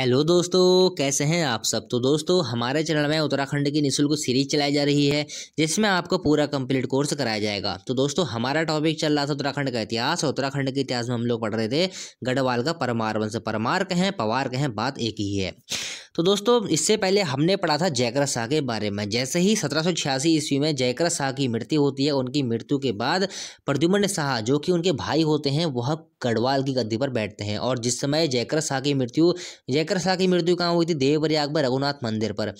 hello दोस्तों कैसे हैं आप सब तो दोस्तों हमारे चैनल में उत्तराखंड की निःशुल्क सीरीज चलाई जा रही है जिसमें आपको पूरा कंप्लीट कोर्स कराया जाएगा तो दोस्तों हमारा टॉपिक चल रहा था उत्तराखंड का इतिहास उत्तराखंड के इतिहास में हम लोग पढ़ रहे थे गढ़वाल का परमार वंश परमार कहें पवार कहें बात एक ही है तो दोस्तों इससे पहले हमने पढ़ा था जयकर शाह के बारे में जैसे ही सत्रह ईस्वी में जयकर शाह की मृत्यु होती है उनकी मृत्यु के बाद प्रद्युमन शाह जो कि उनके भाई होते हैं वह गढ़वाल की गद्दी पर बैठते हैं और जिस समय जयकर शाह की मृत्यु जयकर शाह की मृत्यु कहाँ हुई थी देवप्रयाग में रघुनाथ मंदिर पर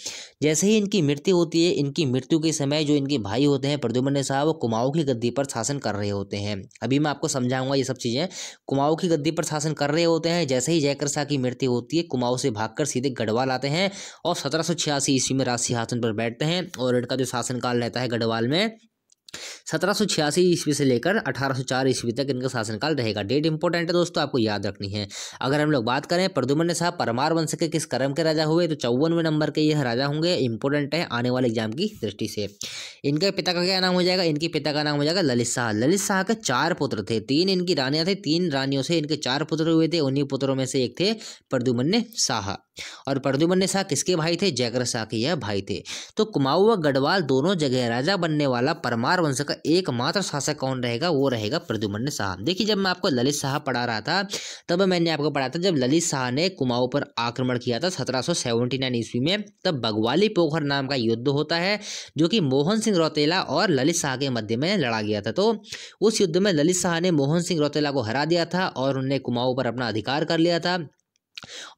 जैसे ही इनकी मृत्यु होती है इनकी मृत्यु के समय जो इनके भाई होते हैं प्रद्युमन शाह वो कुमाऊँ की गद्दी पर शासन कर रहे होते हैं अभी मैं आपको समझाऊंगा ये सब चीज़ें कुमाऊँ की गद्दी पर शासन कर रहे होते हैं जैसे ही जयकर शाह की मृत्यु होती है कुमाऊँ से भाग सीधे गढ़वाल आते हैं और सत्रह ईस्वी में राज सिंहासन पर बैठते हैं और इनका जो शासनकाल रहता है गढ़वाल में सत्रह ईस्वी से लेकर 1804 ईस्वी तक इनका शासनकाल रहेगा डेट इंपॉर्टेंट है दोस्तों आपको याद रखनी है अगर हम लोग बात करें प्रदुमन्य साहब परमार वंश के किस कर्म के राजा हुए तो चौवनवे नंबर के यह राजा होंगे इंपॉर्टेंट है आने वाले एग्जाम की दृष्टि से इनके पिता का क्या नाम हो जाएगा इनके पिता का नाम हो जाएगा ललित शाह ललित शाह के चार पुत्र थे तीन इनकी रानियाँ थे तीन रानियों से इनके चार पुत्र हुए थे उन्हीं पुत्रों में से एक थे प्रदुमन्य शाह और प्रद्युमन्य शाह किसके भाई थे जयकर शाह के यह भाई थे तो कुमाऊ व गढ़वाल दोनों जगह राजा बनने वाला परमार वंश का एकमात्र शासक कौन रहेगा वो रहेगा प्रद्युमन शाह देखिए जब मैं आपको ललित शाह पढ़ा रहा था तब मैंने आपको पढ़ा था जब ललित शाह ने कुमाऊं पर आक्रमण किया था सत्रह ईस्वी में तब बगवाली पोखर नाम का युद्ध होता है जो कि मोहन सिंह रौतेला और ललित शाह के मध्य में लड़ा गया था तो उस युद्ध में ललित शाह ने मोहन सिंह रौतेला को हरा दिया था और उन्हें कुमाऊं पर अपना अधिकार कर लिया था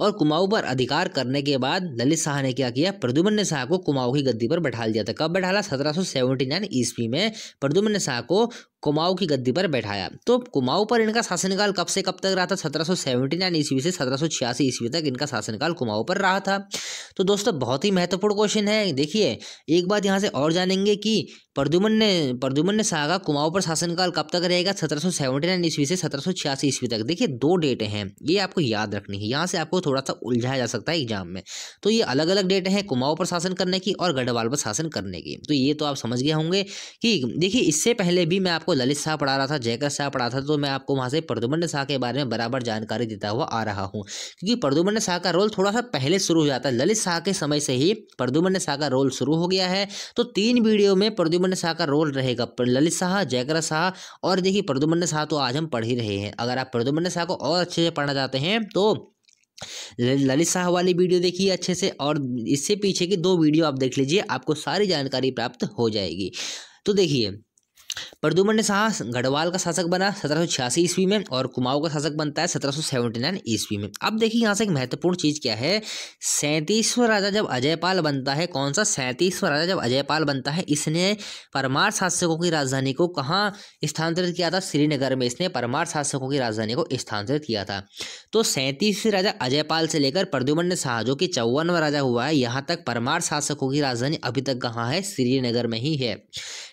और कुमाऊं पर अधिकार करने के बाद ललित शाह ने क्या किया प्रदुमन शाह को कुमाऊं की गद्दी पर बैठा दिया था कब बैठाला नाइन ईस्वी में प्रदुमन शाह को कुमाऊ की गद्दी पर बैठाया तो कुमाऊ पर इनका शासनकाल कब से कब तक रहा था सत्रह सौ ईस्वी से सत्रह ईस्वी तक इनका शासनकाल कुमाऊ पर रहा था तो दोस्तों बहुत ही महत्वपूर्ण क्वेश्चन है देखिए एक बात यहाँ से और जानेंगे कि प्रद्युमन ने प्रद्युमन ने सागा कुमाऊ पर शासनकाल कब तक रहेगा सत्रह सौ ईस्वी से सत्रह ईस्वी तक देखिए दो डेटें हैं ये आपको याद रखनी है यहाँ से आपको थोड़ा सा उलझाया जा सकता है एग्जाम में तो ये अलग अलग डेटें हैं कुमाऊ पर शासन करने की और गढ़वाल पर शासन करने की तो ये तो आप समझ गए होंगे कि देखिए इससे पहले भी मैं आपको आपको ललित शाह पढ़ा रहा था जयकर शाह पढ़ा था तो मैं आपको वहाँ से प्रदुमन शाह के बारे में बराबर जानकारी देता हुआ आ रहा हूँ क्योंकि प्रदुमन शाह का रोल थोड़ा सा पहले शुरू हो जाता है ललित शाह के समय से ही प्रदुमन शाह का रोल शुरू हो गया है तो तीन वीडियो में प्रदुमन शाह का रोल रहेगा ललित शाह जयकर शाह और देखिए प्रदुमन शाह तो आज हम पढ़ ही रहे हैं अगर आप प्रदुमन शाह को और अच्छे से पढ़ना चाहते हैं तो ललित शाह वाली वीडियो देखिए अच्छे से और इससे पीछे की दो वीडियो आप देख लीजिए आपको सारी जानकारी प्राप्त हो जाएगी तो देखिए प्रद्युमन ने शाह गढ़वाल का शासक बना सत्रह ईस्वी में और कुमाऊं का शासक बनता है 1779 ईस्वी में अब देखिए यहाँ से एक महत्वपूर्ण चीज़ क्या है सैंतीसवां राजा जब अजयपाल बनता है कौन सा सैंतीसवां राजा जब अजयपाल बनता है इसने परमार शासकों की राजधानी को कहाँ स्थानांतरित किया था श्रीनगर में इसने परमार शासकों की राजधानी को स्थानांतरित किया था तो सैंतीसवें राजा अजयपाल से लेकर प्रद्युमन ने शाह जो कि चौवनवा राजा हुआ है यहाँ तक परमार शासकों की राजधानी अभी तक कहाँ है श्रीनगर में ही है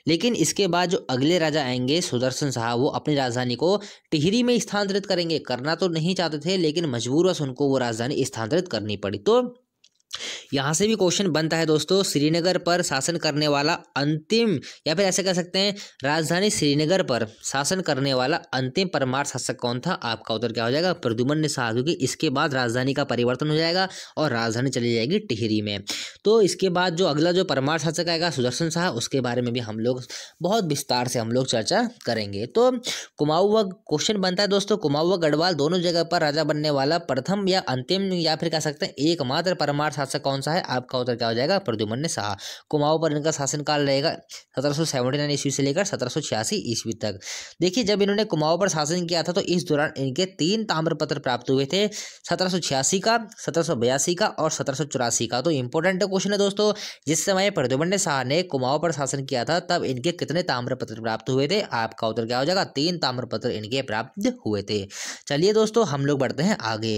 लेकिन इसके बाद जो अगले राजा आएंगे सुदर्शन शाह वो अपनी राजधानी को टिहरी में स्थानांतरित करेंगे करना तो नहीं चाहते थे लेकिन मजबूर बस उनको वो राजधानी स्थानांतरित करनी पड़ी तो यहाँ से भी क्वेश्चन बनता है दोस्तों श्रीनगर पर शासन करने वाला अंतिम या फिर ऐसे कह सकते हैं राजधानी श्रीनगर पर शासन करने वाला अंतिम परमार शासक कौन था आपका उत्तर क्या हो जाएगा प्रद्युमन साधु क्योंकि इसके बाद राजधानी का परिवर्तन हो जाएगा और राजधानी चली जाएगी टिहरी में तो इसके बाद जो अगला जो परमार शासक आएगा सुदर्शन शाह उसके बारे में भी हम लोग बहुत विस्तार से हम लोग चर्चा करेंगे तो कुमाऊ व क्वेश्चन बनता है दोस्तों कुमाऊ व गढ़वाल दोनों जगह पर राजा बनने वाला प्रथम या अंतिम या फिर कह सकते हैं एकमात्र परमार शासक कौन सा है आपका उत्तर क्या हो जाएगा प्रद्युमन ने शाह कुमाऊं पर इनका शासनकाल रहेगा सत्रह ईस्वी से लेकर सत्रह ईस्वी तक देखिए जब इन्होंने कुमाऊं पर शासन किया था तो इस दौरान इनके तीन ताम्रपत्र प्राप्त हुए थे सत्रह का सत्रह का और सत्रह का तो इंपॉर्टेंट क्वेश्चन है दोस्तों जिस समय प्रद्युमन ने शाह ने कुमाऊं पर शासन किया था तब इनके कितने ताम्रपत्र प्राप्त हुए थे आपका उत्तर क्या हो जाएगा तीन ताम्रपत्र इनके प्राप्त हुए थे चलिए दोस्तों हम लोग बढ़ते हैं आगे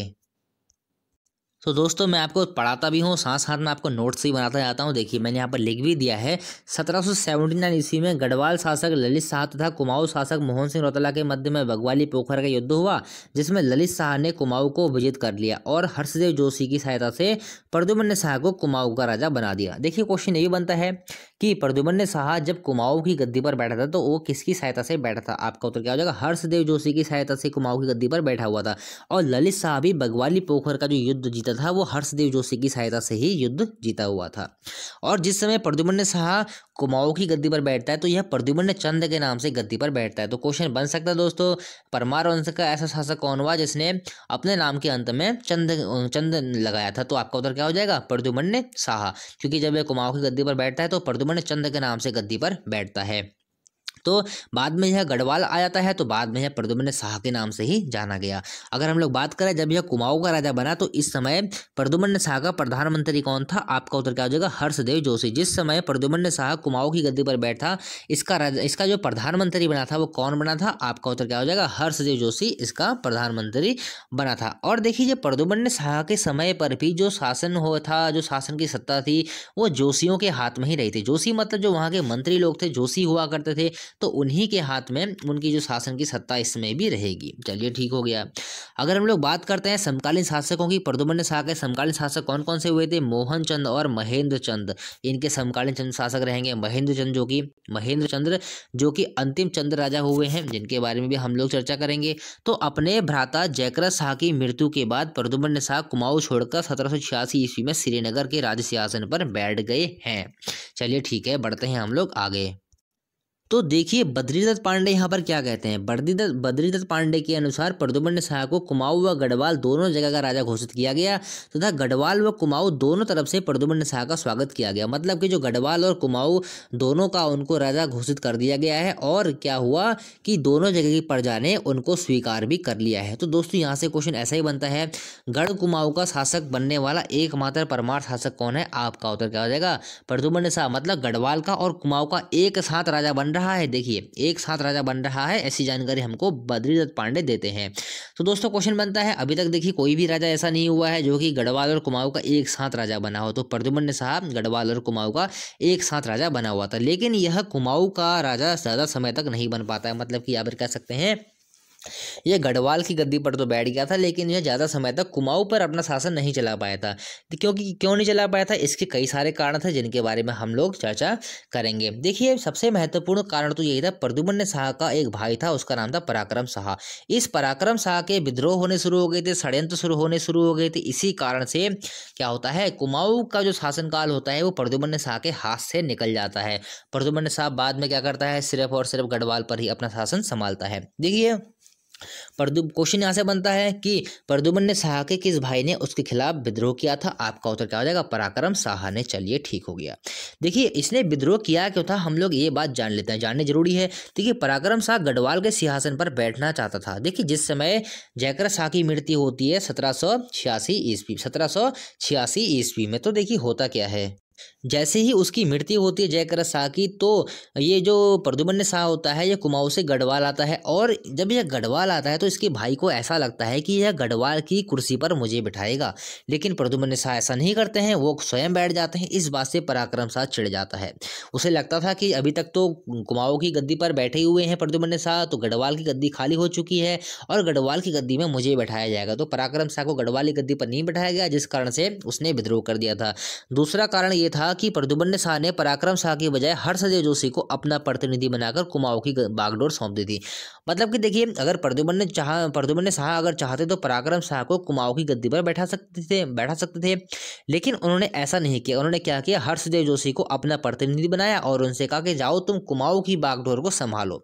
तो दोस्तों मैं आपको पढ़ाता भी हूँ साथ साथ में आपको नोट्स भी बनाता जाता हूँ देखिए मैंने यहाँ पर लिख भी दिया है 1779 ईस्वी में गढ़वाल शासक ललित शाह तथा कुमाऊ शासक मोहन सिंह रौतला के मध्य में बगवाली पोखर का युद्ध हुआ जिसमें ललित शाह ने कुमाऊ को विजित कर लिया और हर्षदेव जोशी की सहायता से प्रद्युमन्य शाह को कुमाऊ का राजा बना दिया देखिए क्वेश्चन यही बनता है कि प्रद्युमन्य शाह जब कुमाऊ की गद्दी पर बैठा था तो वो किसकी सहायता से बैठा था आपका उत्तर क्या हो जाएगा हर्षदेव जोशी की सहायता से कुमाऊ की गद्दी पर बैठा हुआ था और ललित शाह भी बगवाली पोखर का जो युद्ध जीता जीता था वो हर्षदेव जोशी की सहायता से ही युद्ध जीता हुआ था और जिस समय प्रद्युम्न शाह कुमाऊ की गद्दी पर बैठता है तो यह प्रद्युम्न चंद के नाम से गद्दी पर बैठता है तो क्वेश्चन बन सकता है दोस्तों परमार वंश का ऐसा शासक कौन हुआ जिसने अपने नाम के अंत में चंद चंद लगाया था तो आपका उत्तर क्या हो जाएगा प्रद्युम्न शाह क्योंकि जब यह कुमाऊ की गद्दी पर बैठता है तो प्रद्युम्न चंद के नाम से गद्दी पर बैठता है तो बाद में यह गढ़वाल आ जाता है तो बाद में यह प्रद्युम्न शाह के नाम से ही जाना गया अगर हम लोग बात करें जब यह कुमाऊं का राजा बना तो इस समय प्रद्युम्न शाह का प्रधानमंत्री कौन था आपका उत्तर क्या हो जाएगा हर्षदेव जोशी जिस समय प्रद्युम्न शाह कुमाऊं की गद्दी पर बैठा इसका राजा इसका जो प्रधानमंत्री बना था वो कौन बना था आपका उत्तर क्या हो जाएगा हर्षदेव जोशी इसका प्रधानमंत्री बना था और देखिए प्रद्युम्न शाह के समय पर भी जो शासन हो था जो शासन की सत्ता थी वो जोशियों के हाथ में ही रही थी जोशी मतलब जो वहाँ के मंत्री लोग थे जोशी हुआ करते थे तो उन्हीं के हाथ में उनकी जो शासन की सत्ता इसमें भी रहेगी चलिए ठीक हो गया अगर हम लोग बात करते हैं समकालीन शासकों की प्रदुमन शाह के समकालीन शासक कौन कौन से हुए थे मोहन चंद और महेंद्र चंद इनके समकालीन चंद शासक रहेंगे महेंद्र चंद जो कि महेंद्र चंद्र जो कि अंतिम चंद्र राजा हुए हैं जिनके बारे में भी हम लोग चर्चा करेंगे तो अपने भ्राता जयकरस शाह की मृत्यु के बाद प्रदुमन शाह कुमाऊ छोड़कर सत्रह ईस्वी में श्रीनगर के राज्य सिंहासन पर बैठ गए हैं चलिए ठीक है बढ़ते हैं हम लोग आगे तो देखिए बद्रीदत्त पांडे यहाँ पर क्या कहते हैं बद्रीदत्त बद्रीदत्त पांडे के अनुसार प्रदुमन शाह को कुमाऊ व गढ़वाल दोनों जगह का राजा घोषित किया गया तथा गढ़वाल व कुमाऊ दोनों तरफ से प्रदुमन शाह का स्वागत किया गया मतलब कि जो गढ़वाल और कुमाऊ दोनों का उनको राजा घोषित कर दिया गया है और क्या हुआ कि दोनों जगह की प्रजा ने उनको स्वीकार भी कर लिया है तो दोस्तों यहाँ से क्वेश्चन ऐसा ही बनता है गढ़ कुमाऊ का शासक बनने वाला एकमात्र परमार शासक कौन है आपका उत्तर क्या हो जाएगा प्रदुमन शाह मतलब गढ़वाल का और कुमाऊ का एक साथ राजा बन रहा रहा है देखिए एक साथ राजा बन रहा है ऐसी जानकारी हमको बद्रीदत्त पांडे देते हैं तो दोस्तों क्वेश्चन बनता है अभी तक देखिए कोई भी राजा ऐसा नहीं हुआ है जो कि गढ़वाल और कुमाऊं का एक साथ राजा बना हो तो प्रद्युम्न साहब गढ़वाल और कुमाऊं का एक साथ राजा बना हुआ था लेकिन यह कुमाऊं का राजा ज़्यादा समय तक नहीं बन पाता है मतलब कि यहाँ कह सकते हैं यह गढ़वाल की गद्दी पर तो बैठ गया था लेकिन यह ज़्यादा समय तक कुमाऊँ पर अपना शासन नहीं चला पाया था तो क्योंकि क्यों नहीं चला पाया था इसके कई सारे कारण थे जिनके बारे में हम लोग चर्चा करेंगे देखिए सबसे महत्वपूर्ण कारण तो यही था प्रद्युमन शाह का एक भाई था उसका नाम था पराक्रम शाह इस पराक्रम शाह के विद्रोह होने शुरू हो गए थे षड्यंत्र शुरू होने शुरू हो गए थे इसी कारण से क्या होता है कुमाऊँ का जो शासनकाल होता है वो प्रद्युमन शाह के हाथ से निकल जाता है प्रद्युमन शाह बाद में क्या करता है सिर्फ और सिर्फ गढ़वाल पर ही अपना शासन संभालता है देखिए प्रदु क्वेश्चन यहाँ से बनता है कि प्रदुमन ने शाह के किस भाई ने उसके खिलाफ विद्रोह किया था आपका उत्तर क्या हो जाएगा पराक्रम शाह ने चलिए ठीक हो गया देखिए इसने विद्रोह किया क्यों था हम लोग ये बात जान लेते हैं जानने जरूरी है देखिए पराक्रम शाह गढ़वाल के सिंहासन पर बैठना चाहता था देखिए जिस समय जयकर शाह की मृत्यु होती है सत्रह सौ छियासी ईस्वी सत्रह सौ छियासी ईस्वी में तो देखिए होता क्या है जैसे ही उसकी मृत्यु होती है जयकर शाह की तो ये जो प्रदुमन्य शाह होता है ये कुमाऊँ से गढ़वाल आता है और जब यह गढ़वाल आता है तो इसके भाई को ऐसा लगता है कि यह गढ़वाल की कुर्सी पर मुझे बिठाएगा लेकिन प्रदुमन्य शाह ऐसा नहीं करते हैं वो स्वयं बैठ जाते हैं इस बात से पराक्रम शाह चिड़ जाता है उसे लगता था कि अभी तक तो कुमाऊँ की गद्दी पर बैठे हुए हैं प्रदुमन्य शाह तो गढ़वाल की गद्दी खाली हो चुकी है और गढ़वाल की गद्दी में मुझे बैठाया जाएगा तो पराक्रम शाह को गढ़वाल की गद्दी पर नहीं बैठाया गया जिस कारण से उसने विद्रोह कर दिया था दूसरा कारण ये था कहा हालांकि प्रद्युम्न शाह ने पराक्रम शाह की बजाय हर्षदेव जोशी को अपना प्रतिनिधि बनाकर कुमाऊं की बागडोर सौंप दी थी मतलब कि देखिए अगर ने चाह ने शाह अगर चाहते तो पराक्रम शाह को कुमाऊं की गद्दी पर बैठा सकते थे बैठा सकते थे लेकिन उन्होंने ऐसा नहीं किया उन्होंने क्या किया हर्षदेव जोशी को अपना प्रतिनिधि बनाया और उनसे कहा कि जाओ तुम कुमाऊं की बागडोर को संभालो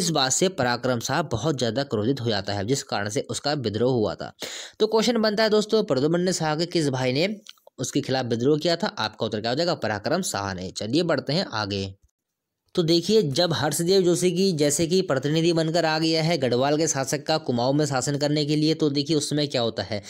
इस बात से पराक्रम शाह बहुत ज़्यादा क्रोधित हो जाता है जिस कारण से उसका विद्रोह हुआ था तो क्वेश्चन बनता है दोस्तों प्रद्युम्न शाह के किस भाई ने उसके खिलाफ विद्रोह किया था आपका उत्तर क्या हो जाएगा पराक्रम शाह ने चलिए बढ़ते हैं आगे तो देखिए जब हर्षदेव जोशी की जैसे कि प्रतिनिधि बनकर आ गया है गढ़वाल के शासक का कुमाऊं में शासन करने के लिए तो देखिए उसमें क्या होता है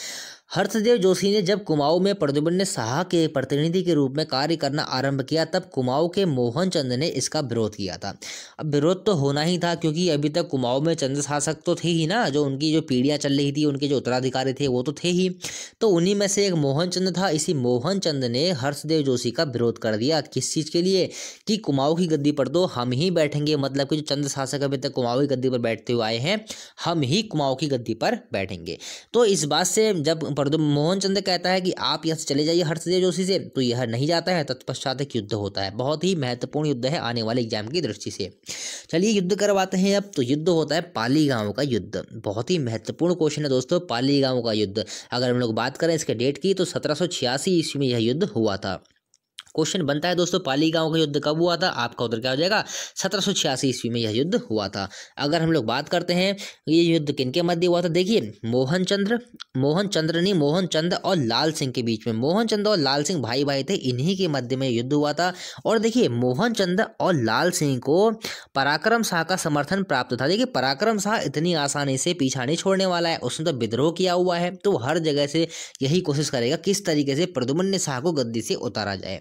हर्षदेव जोशी ने जब कुमाऊं में प्रद्युम्न शाह के प्रतिनिधि के रूप में कार्य करना आरंभ किया तब कुमाऊं के मोहन चंद ने इसका विरोध किया था अब विरोध तो होना ही था क्योंकि अभी तक कुमाऊं में चंद्र शासक तो थे ही ना जो उनकी जो पीढ़ियाँ चल रही थी उनके जो उत्तराधिकारी थे वो तो थे ही तो उन्हीं में से एक मोहन चंद था इसी मोहन चंद ने हर्षदेव जोशी का विरोध कर दिया किस चीज़ के लिए कि कुमाऊँ की गद्दी पर तो हम ही बैठेंगे मतलब कि जो चंद्र शासक अभी तक कुमाऊँ की गद्दी पर बैठते हुए आए हैं हम ही कुमाऊँ की गद्दी पर बैठेंगे तो इस बात से जब तो मोहन चंद कहता है कि आप यहाँ से चले जाइए हर्षदेव जोशी से तो यह नहीं जाता है तत्पश्चात एक युद्ध होता है बहुत ही महत्वपूर्ण युद्ध है आने वाले एग्जाम की दृष्टि से चलिए युद्ध करवाते हैं अब तो युद्ध होता है पाली गाँव का युद्ध बहुत ही महत्वपूर्ण क्वेश्चन है दोस्तों पाली गाँव का युद्ध अगर हम लोग बात करें इसके डेट की तो सत्रह ईस्वी में यह युद्ध हुआ था क्वेश्चन बनता है दोस्तों पाली गांव का युद्ध कब हुआ था आपका उत्तर क्या हो जाएगा सत्रह ईस्वी में यह युद्ध हुआ था अगर हम लोग बात करते हैं ये युद्ध किनके मध्य हुआ था देखिए मोहन चंद्र मोहन चंद्र नहीं मोहन चंद और लाल सिंह के बीच में मोहन चंद और लाल सिंह भाई भाई थे इन्हीं के मध्य में युद्ध हुआ था और देखिए मोहन चंद और लाल सिंह को पराक्रम शाह का समर्थन प्राप्त था देखिए पराक्रम शाह इतनी आसानी से पीछा नहीं छोड़ने वाला है उसने तो विद्रोह किया हुआ है तो हर जगह से यही कोशिश करेगा किस तरीके से प्रदुमन्य शाह को गद्दी से उतारा जाए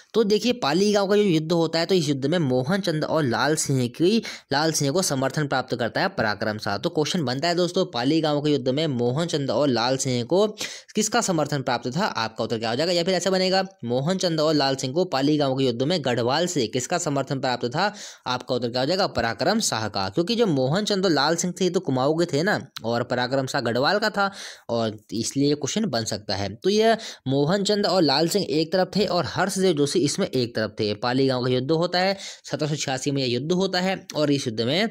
तो देखिए पाली गांव का जो युद्ध होता है तो इस युद्ध में मोहन चंद और लाल सिंह की लाल सिंह को समर्थन प्राप्त करता है पराक्रम शाह तो क्वेश्चन बनता है दोस्तों पाली गांव के युद्ध में मोहन चंद और लाल सिंह को किसका समर्थन प्राप्त था आपका उत्तर क्या हो जाएगा या फिर ऐसा बनेगा मोहन चंद और लाल सिंह को पाली गांव के युद्ध में गढ़वाल से किसका समर्थन प्राप्त था आपका उत्तर क्या हो जाएगा पराक्रम शाह का क्योंकि जो मोहन चंद और लाल सिंह थे तो कुमाऊ के थे ना और पराक्रम शाह गढ़वाल का था और इसलिए क्वेश्चन बन सकता है तो यह मोहन चंद और लाल सिंह एक तरफ थे और हर्ष जोशी इसमें एक तरफ थे पालीगांव का युद्ध होता है सत्रह में यह युद्ध होता है और इस युद्ध में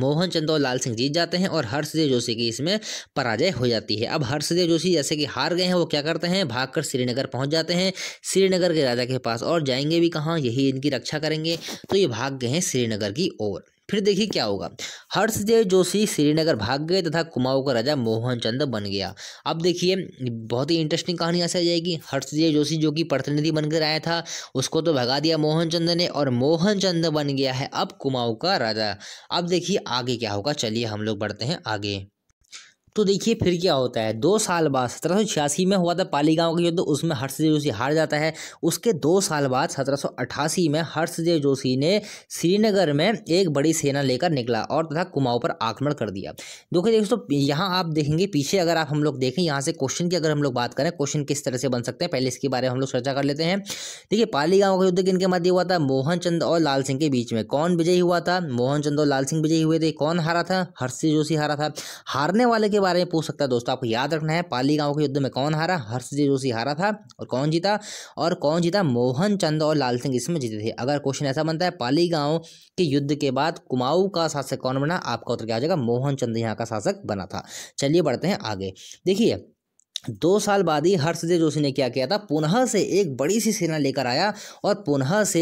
मोहन चंद और लाल सिंह जीत जाते हैं और हर्षदेव जोशी की इसमें पराजय हो जाती है अब हर्षदेव जोशी जैसे कि हार गए हैं वो क्या करते हैं भागकर श्रीनगर पहुंच जाते हैं श्रीनगर के राजा के पास और जाएंगे भी कहाँ यही इनकी रक्षा करेंगे तो ये भाग गए हैं श्रीनगर की ओर फिर देखिए क्या होगा हर्षदेव जोशी श्रीनगर भाग गए तथा कुमाऊं का राजा मोहनचंद बन गया अब देखिए बहुत ही इंटरेस्टिंग कहानी यहाँ से आ जाएगी हर्षदेव जोशी जो कि प्रतिनिधि बनकर आया था उसको तो भगा दिया मोहन चंद ने और मोहनचंद बन गया है अब कुमाऊं का राजा अब देखिए आगे क्या होगा चलिए हम लोग बढ़ते हैं आगे तो देखिए फिर क्या होता है दो साल बाद सत्रह सौ छियासी में हुआ था पालीगांव का युद्ध उसमें हर्षदेव जोशी हार जाता है उसके दो साल बाद सत्रह सौ में हर्षदेव जोशी ने श्रीनगर में एक बड़ी सेना लेकर निकला और तथा कुमाऊं पर आक्रमण कर दिया देखिए दोस्तों यहाँ आप देखेंगे पीछे अगर आप हम लोग देखें यहाँ से क्वेश्चन की अगर हम लोग बात करें क्वेश्चन किस तरह से बन सकते हैं पहले इसके बारे में हम लोग चर्चा कर लेते हैं देखिए पालीगांव का युद्ध किनके मध्य हुआ था मोहन और लाल सिंह के बीच में कौन विजयी हुआ था मोहन और लाल सिंह विजयी हुए थे कौन हारा था हर्षदेव जोशी हारा था हारने वाले के बारे में पूछ सकता है दोस्तों आपको याद रखना है पाली गांव के युद्ध में कौन हारा हर्षजी जोशी हारा था और कौन जीता और कौन जीता मोहन चंद और लाल सिंह इसमें जीते थे अगर क्वेश्चन ऐसा बनता है पाली गांव के युद्ध के बाद कुमाऊ का शासक कौन बना आपका उत्तर क्या हो जाएगा मोहन चंद यहाँ का शासक बना था चलिए बढ़ते हैं आगे देखिए दो साल बाद ही हर्षदेव जोशी ने क्या किया था पुनः से एक बड़ी सी सेना लेकर आया और पुनः से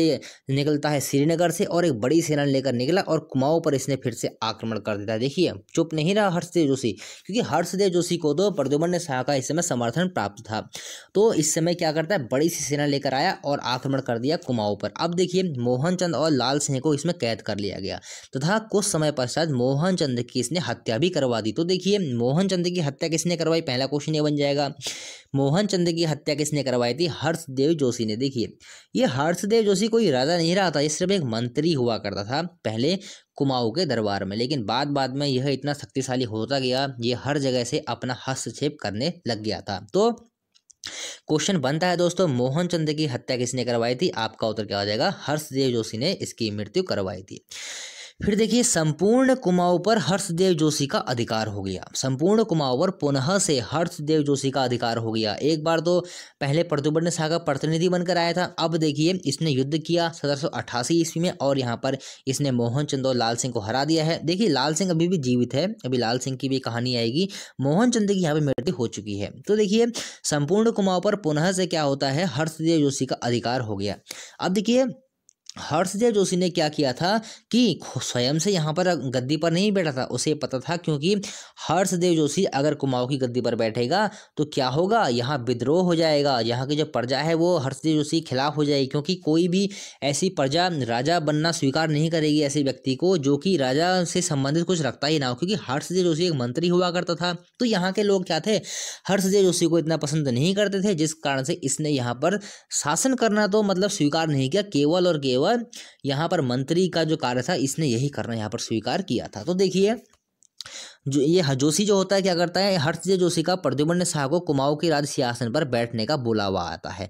निकलता है श्रीनगर से और एक बड़ी सेना लेकर निकला और कुमाऊं पर इसने फिर से आक्रमण कर दिया देखिए चुप नहीं रहा हर्षदेव जोशी क्योंकि हर्षदेव जोशी को तो प्रद्युमन ने शाह का इस समय समर्थन प्राप्त था तो इस समय क्या करता है बड़ी सी सेना लेकर आया और आक्रमण कर दिया कुमाऊं पर अब देखिए मोहनचंद और लाल सिंह को इसमें कैद कर लिया गया तथा कुछ समय पश्चात मोहनचंद की इसने हत्या भी करवा दी तो देखिए मोहनचंद की हत्या किसने करवाई पहला क्वेश्चन ये बन जाएगा जाएगा मोहन चंद की हत्या किसने करवाई थी हर्षदेव जोशी ने देखिए ये हर्षदेव जोशी कोई राजा नहीं रहा था ये सिर्फ एक मंत्री हुआ करता था पहले कुमाऊ के दरबार में लेकिन बाद बाद में यह इतना शक्तिशाली होता गया ये हर जगह से अपना हस्तक्षेप करने लग गया था तो क्वेश्चन बनता है दोस्तों मोहन चंद की हत्या किसने करवाई थी आपका उत्तर क्या हो जाएगा हर्षदेव जोशी ने इसकी मृत्यु करवाई थी फिर देखिए संपूर्ण कुमाऊं पर हर्षदेव जोशी का अधिकार हो गया संपूर्ण कुमाऊं पर पुनः से हर्षदेव जोशी का अधिकार हो गया एक बार तो पहले प्रद्युम्न शाह का प्रतिनिधि बनकर आया था अब देखिए इसने युद्ध किया सत्रह ईस्वी में और यहाँ पर इसने मोहन चंद और लाल सिंह को हरा दिया है देखिए लाल सिंह अभी भी जीवित है अभी लाल सिंह की भी कहानी आएगी मोहन चंद की यहाँ पर मृत्यु हो चुकी है तो देखिए संपूर्ण कुमाऊं पर पुनः से क्या होता है हर्षदेव जोशी का अधिकार हो गया अब देखिए हर्षदेव जोशी ने क्या किया था कि स्वयं से यहाँ पर गद्दी पर नहीं बैठा था उसे पता था क्योंकि हर्षदेव जोशी अगर कुमाऊँ की गद्दी पर बैठेगा तो क्या होगा यहाँ विद्रोह हो जाएगा यहाँ की जो प्रजा है वो हर्षदेव जोशी के खिलाफ हो जाएगी क्योंकि कोई भी ऐसी प्रजा राजा बनना स्वीकार नहीं करेगी ऐसे व्यक्ति को जो कि राजा से संबंधित कुछ रखता ही ना हो क्योंकि हर्षदेव जोशी एक मंत्री हुआ करता था तो यहाँ के लोग क्या थे हर्षदेव जोशी को इतना पसंद नहीं करते थे जिस कारण से इसने यहाँ पर शासन करना तो मतलब स्वीकार नहीं किया केवल और केवल और यहाँ पर मंत्री का जो कार्य था इसने यही करना यहाँ पर स्वीकार किया था तो देखिए जो ये जोशी जो होता है क्या करता है हर्षदेव जोशी का प्रद्युमन शाह को कुमाऊं के राज सिंहासन पर बैठने का बुलावा आता है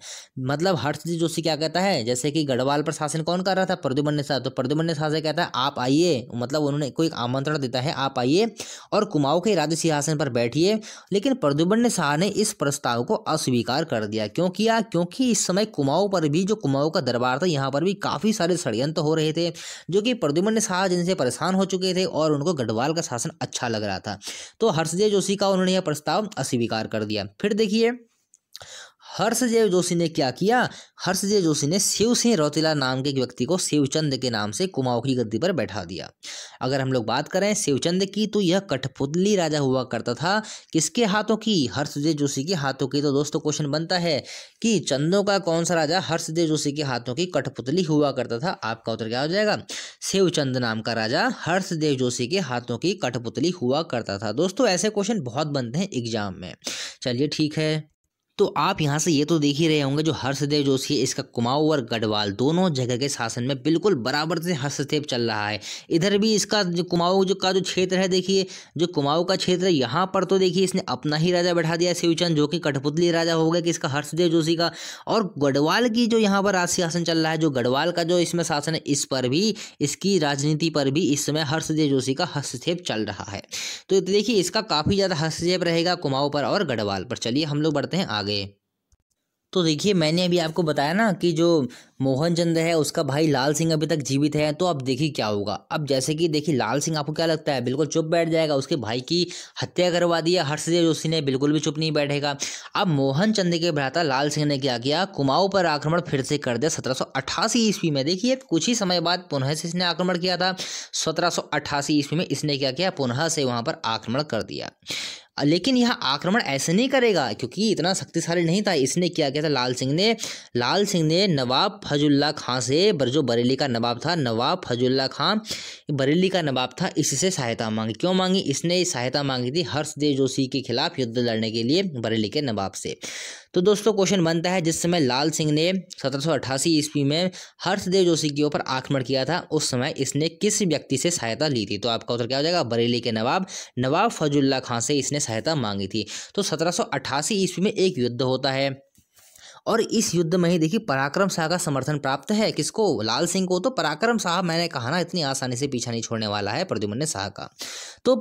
मतलब हर्षदेव जोशी क्या कहता है जैसे कि गढ़वाल पर शासन कौन कर रहा था प्रद्युमन शाह तो प्रद्युमन शाह से कहता है आप आइए मतलब उन्होंने कोई आमंत्रण देता है आप आइए और कुमाऊं के राज सिंहासन पर बैठिए लेकिन प्रद्युमन शाह ने इस प्रस्ताव को अस्वीकार कर दिया क्यों किया क्योंकि इस समय कुमाऊं पर भी जो कुमाऊं का दरबार था यहाँ पर भी काफ़ी सारे षड्यंत्र हो रहे थे जो कि प्रद्युमन शाह जिनसे परेशान हो चुके थे और उनको गढ़वाल का शासन अच्छा लग रहा था तो हर्षदेव जोशी का उन्होंने यह प्रस्ताव अस्वीकार कर दिया फिर देखिए हर्षदेव जोशी ने क्या किया हर्षदेव जोशी ने शिव सिंह रौतेला नाम के एक व्यक्ति को शिवचंद के नाम से कुमाऊ की गद्दी पर बैठा दिया अगर हम लोग बात करें शिवचंद की तो यह कठपुतली राजा हुआ करता था किसके हाथों की हर्षदेव जोशी के हाथों की तो दोस्तों क्वेश्चन बनता है कि चंदों का कौन सा राजा हर्षदेव जोशी के हाथों की कठपुतली हुआ करता था आपका उत्तर क्या हो जाएगा शिवचंद नाम का राजा हर्षदेव जोशी के हाथों की कठपुतली हुआ करता था दोस्तों ऐसे क्वेश्चन बहुत बनते हैं एग्जाम में चलिए ठीक है तो आप यहाँ से ये तो देख ही रहे होंगे जो हर्षदेव जोशी है इसका कुमाऊँ और गढ़वाल दोनों जगह के शासन में बिल्कुल बराबर से हस्तक्षेप चल रहा है इधर भी इसका जो कुमाऊँ जो का जो क्षेत्र है देखिए जो कुमाऊँ का क्षेत्र है यहाँ पर तो देखिए इसने अपना ही राजा बैठा दिया शिवचंद जो कि कठपुतली राजा हो गया कि इसका हर्षदेव जोशी का और गढ़वाल की जो यहाँ पर राज शासन चल रहा है जो गढ़वाल का जो इसमें शासन है इस पर भी इसकी राजनीति पर भी इस समय हर्षदेव जोशी का हस्तक्षेप चल रहा है तो देखिए इसका काफ़ी ज़्यादा हस्तक्षेप रहेगा कुमाऊँ पर और गढ़वाल पर चलिए हम लोग बढ़ते हैं आगे गए तो देखिए मैंने अभी आपको बताया ना कि जो मोहन चंद है उसका भाई लाल सिंह अभी तक जीवित है तो अब देखिए क्या होगा अब जैसे कि देखिए लाल सिंह आपको क्या लगता है बिल्कुल चुप बैठ जाएगा उसके भाई की हत्या करवा दी है हर्षदेव जोशी ने बिल्कुल भी चुप नहीं बैठेगा अब मोहन चंद के भ्राता लाल सिंह ने क्या किया कुमाऊं पर आक्रमण फिर से कर दिया सत्रह ईस्वी में देखिए कुछ ही समय बाद पुनः से इसने आक्रमण किया था सत्रह ईस्वी में इसने क्या किया पुनः से वहाँ पर आक्रमण कर दिया लेकिन यह आक्रमण ऐसे नहीं करेगा क्योंकि इतना शक्तिशाली नहीं था इसने क्या किया था लाल सिंह ने लाल सिंह ने नवाब फजुल्ला खां से जो बरेली का नवाब था नवाब फजुल्ला खां बरेली का नवाब था इससे सहायता मांगी क्यों मांगी इसने सहायता मांगी थी हर्षदेव जोशी के खिलाफ युद्ध लड़ने के लिए बरेली के नवाब से तो दोस्तों क्वेश्चन बनता है जिस समय लाल सिंह ने सत्रह ईस्वी में हर्षदेव जोशी के ऊपर आक्रमण किया था उस समय इसने किस व्यक्ति से सहायता ली थी तो आपका उत्तर क्या हो जाएगा बरेली के नवाब नवाब फजुल्ला खां से इसने सहायता मांगी थी तो सत्रह ईस्वी में एक युद्ध होता है और इस युद्ध में ही देखिए पराक्रम शाह का समर्थन प्राप्त है किसको लाल सिंह को तो पराक्रम शाह मैंने कहा ना इतनी आसानी से पीछा नहीं छोड़ने वाला है प्रद्युमन शाह का तो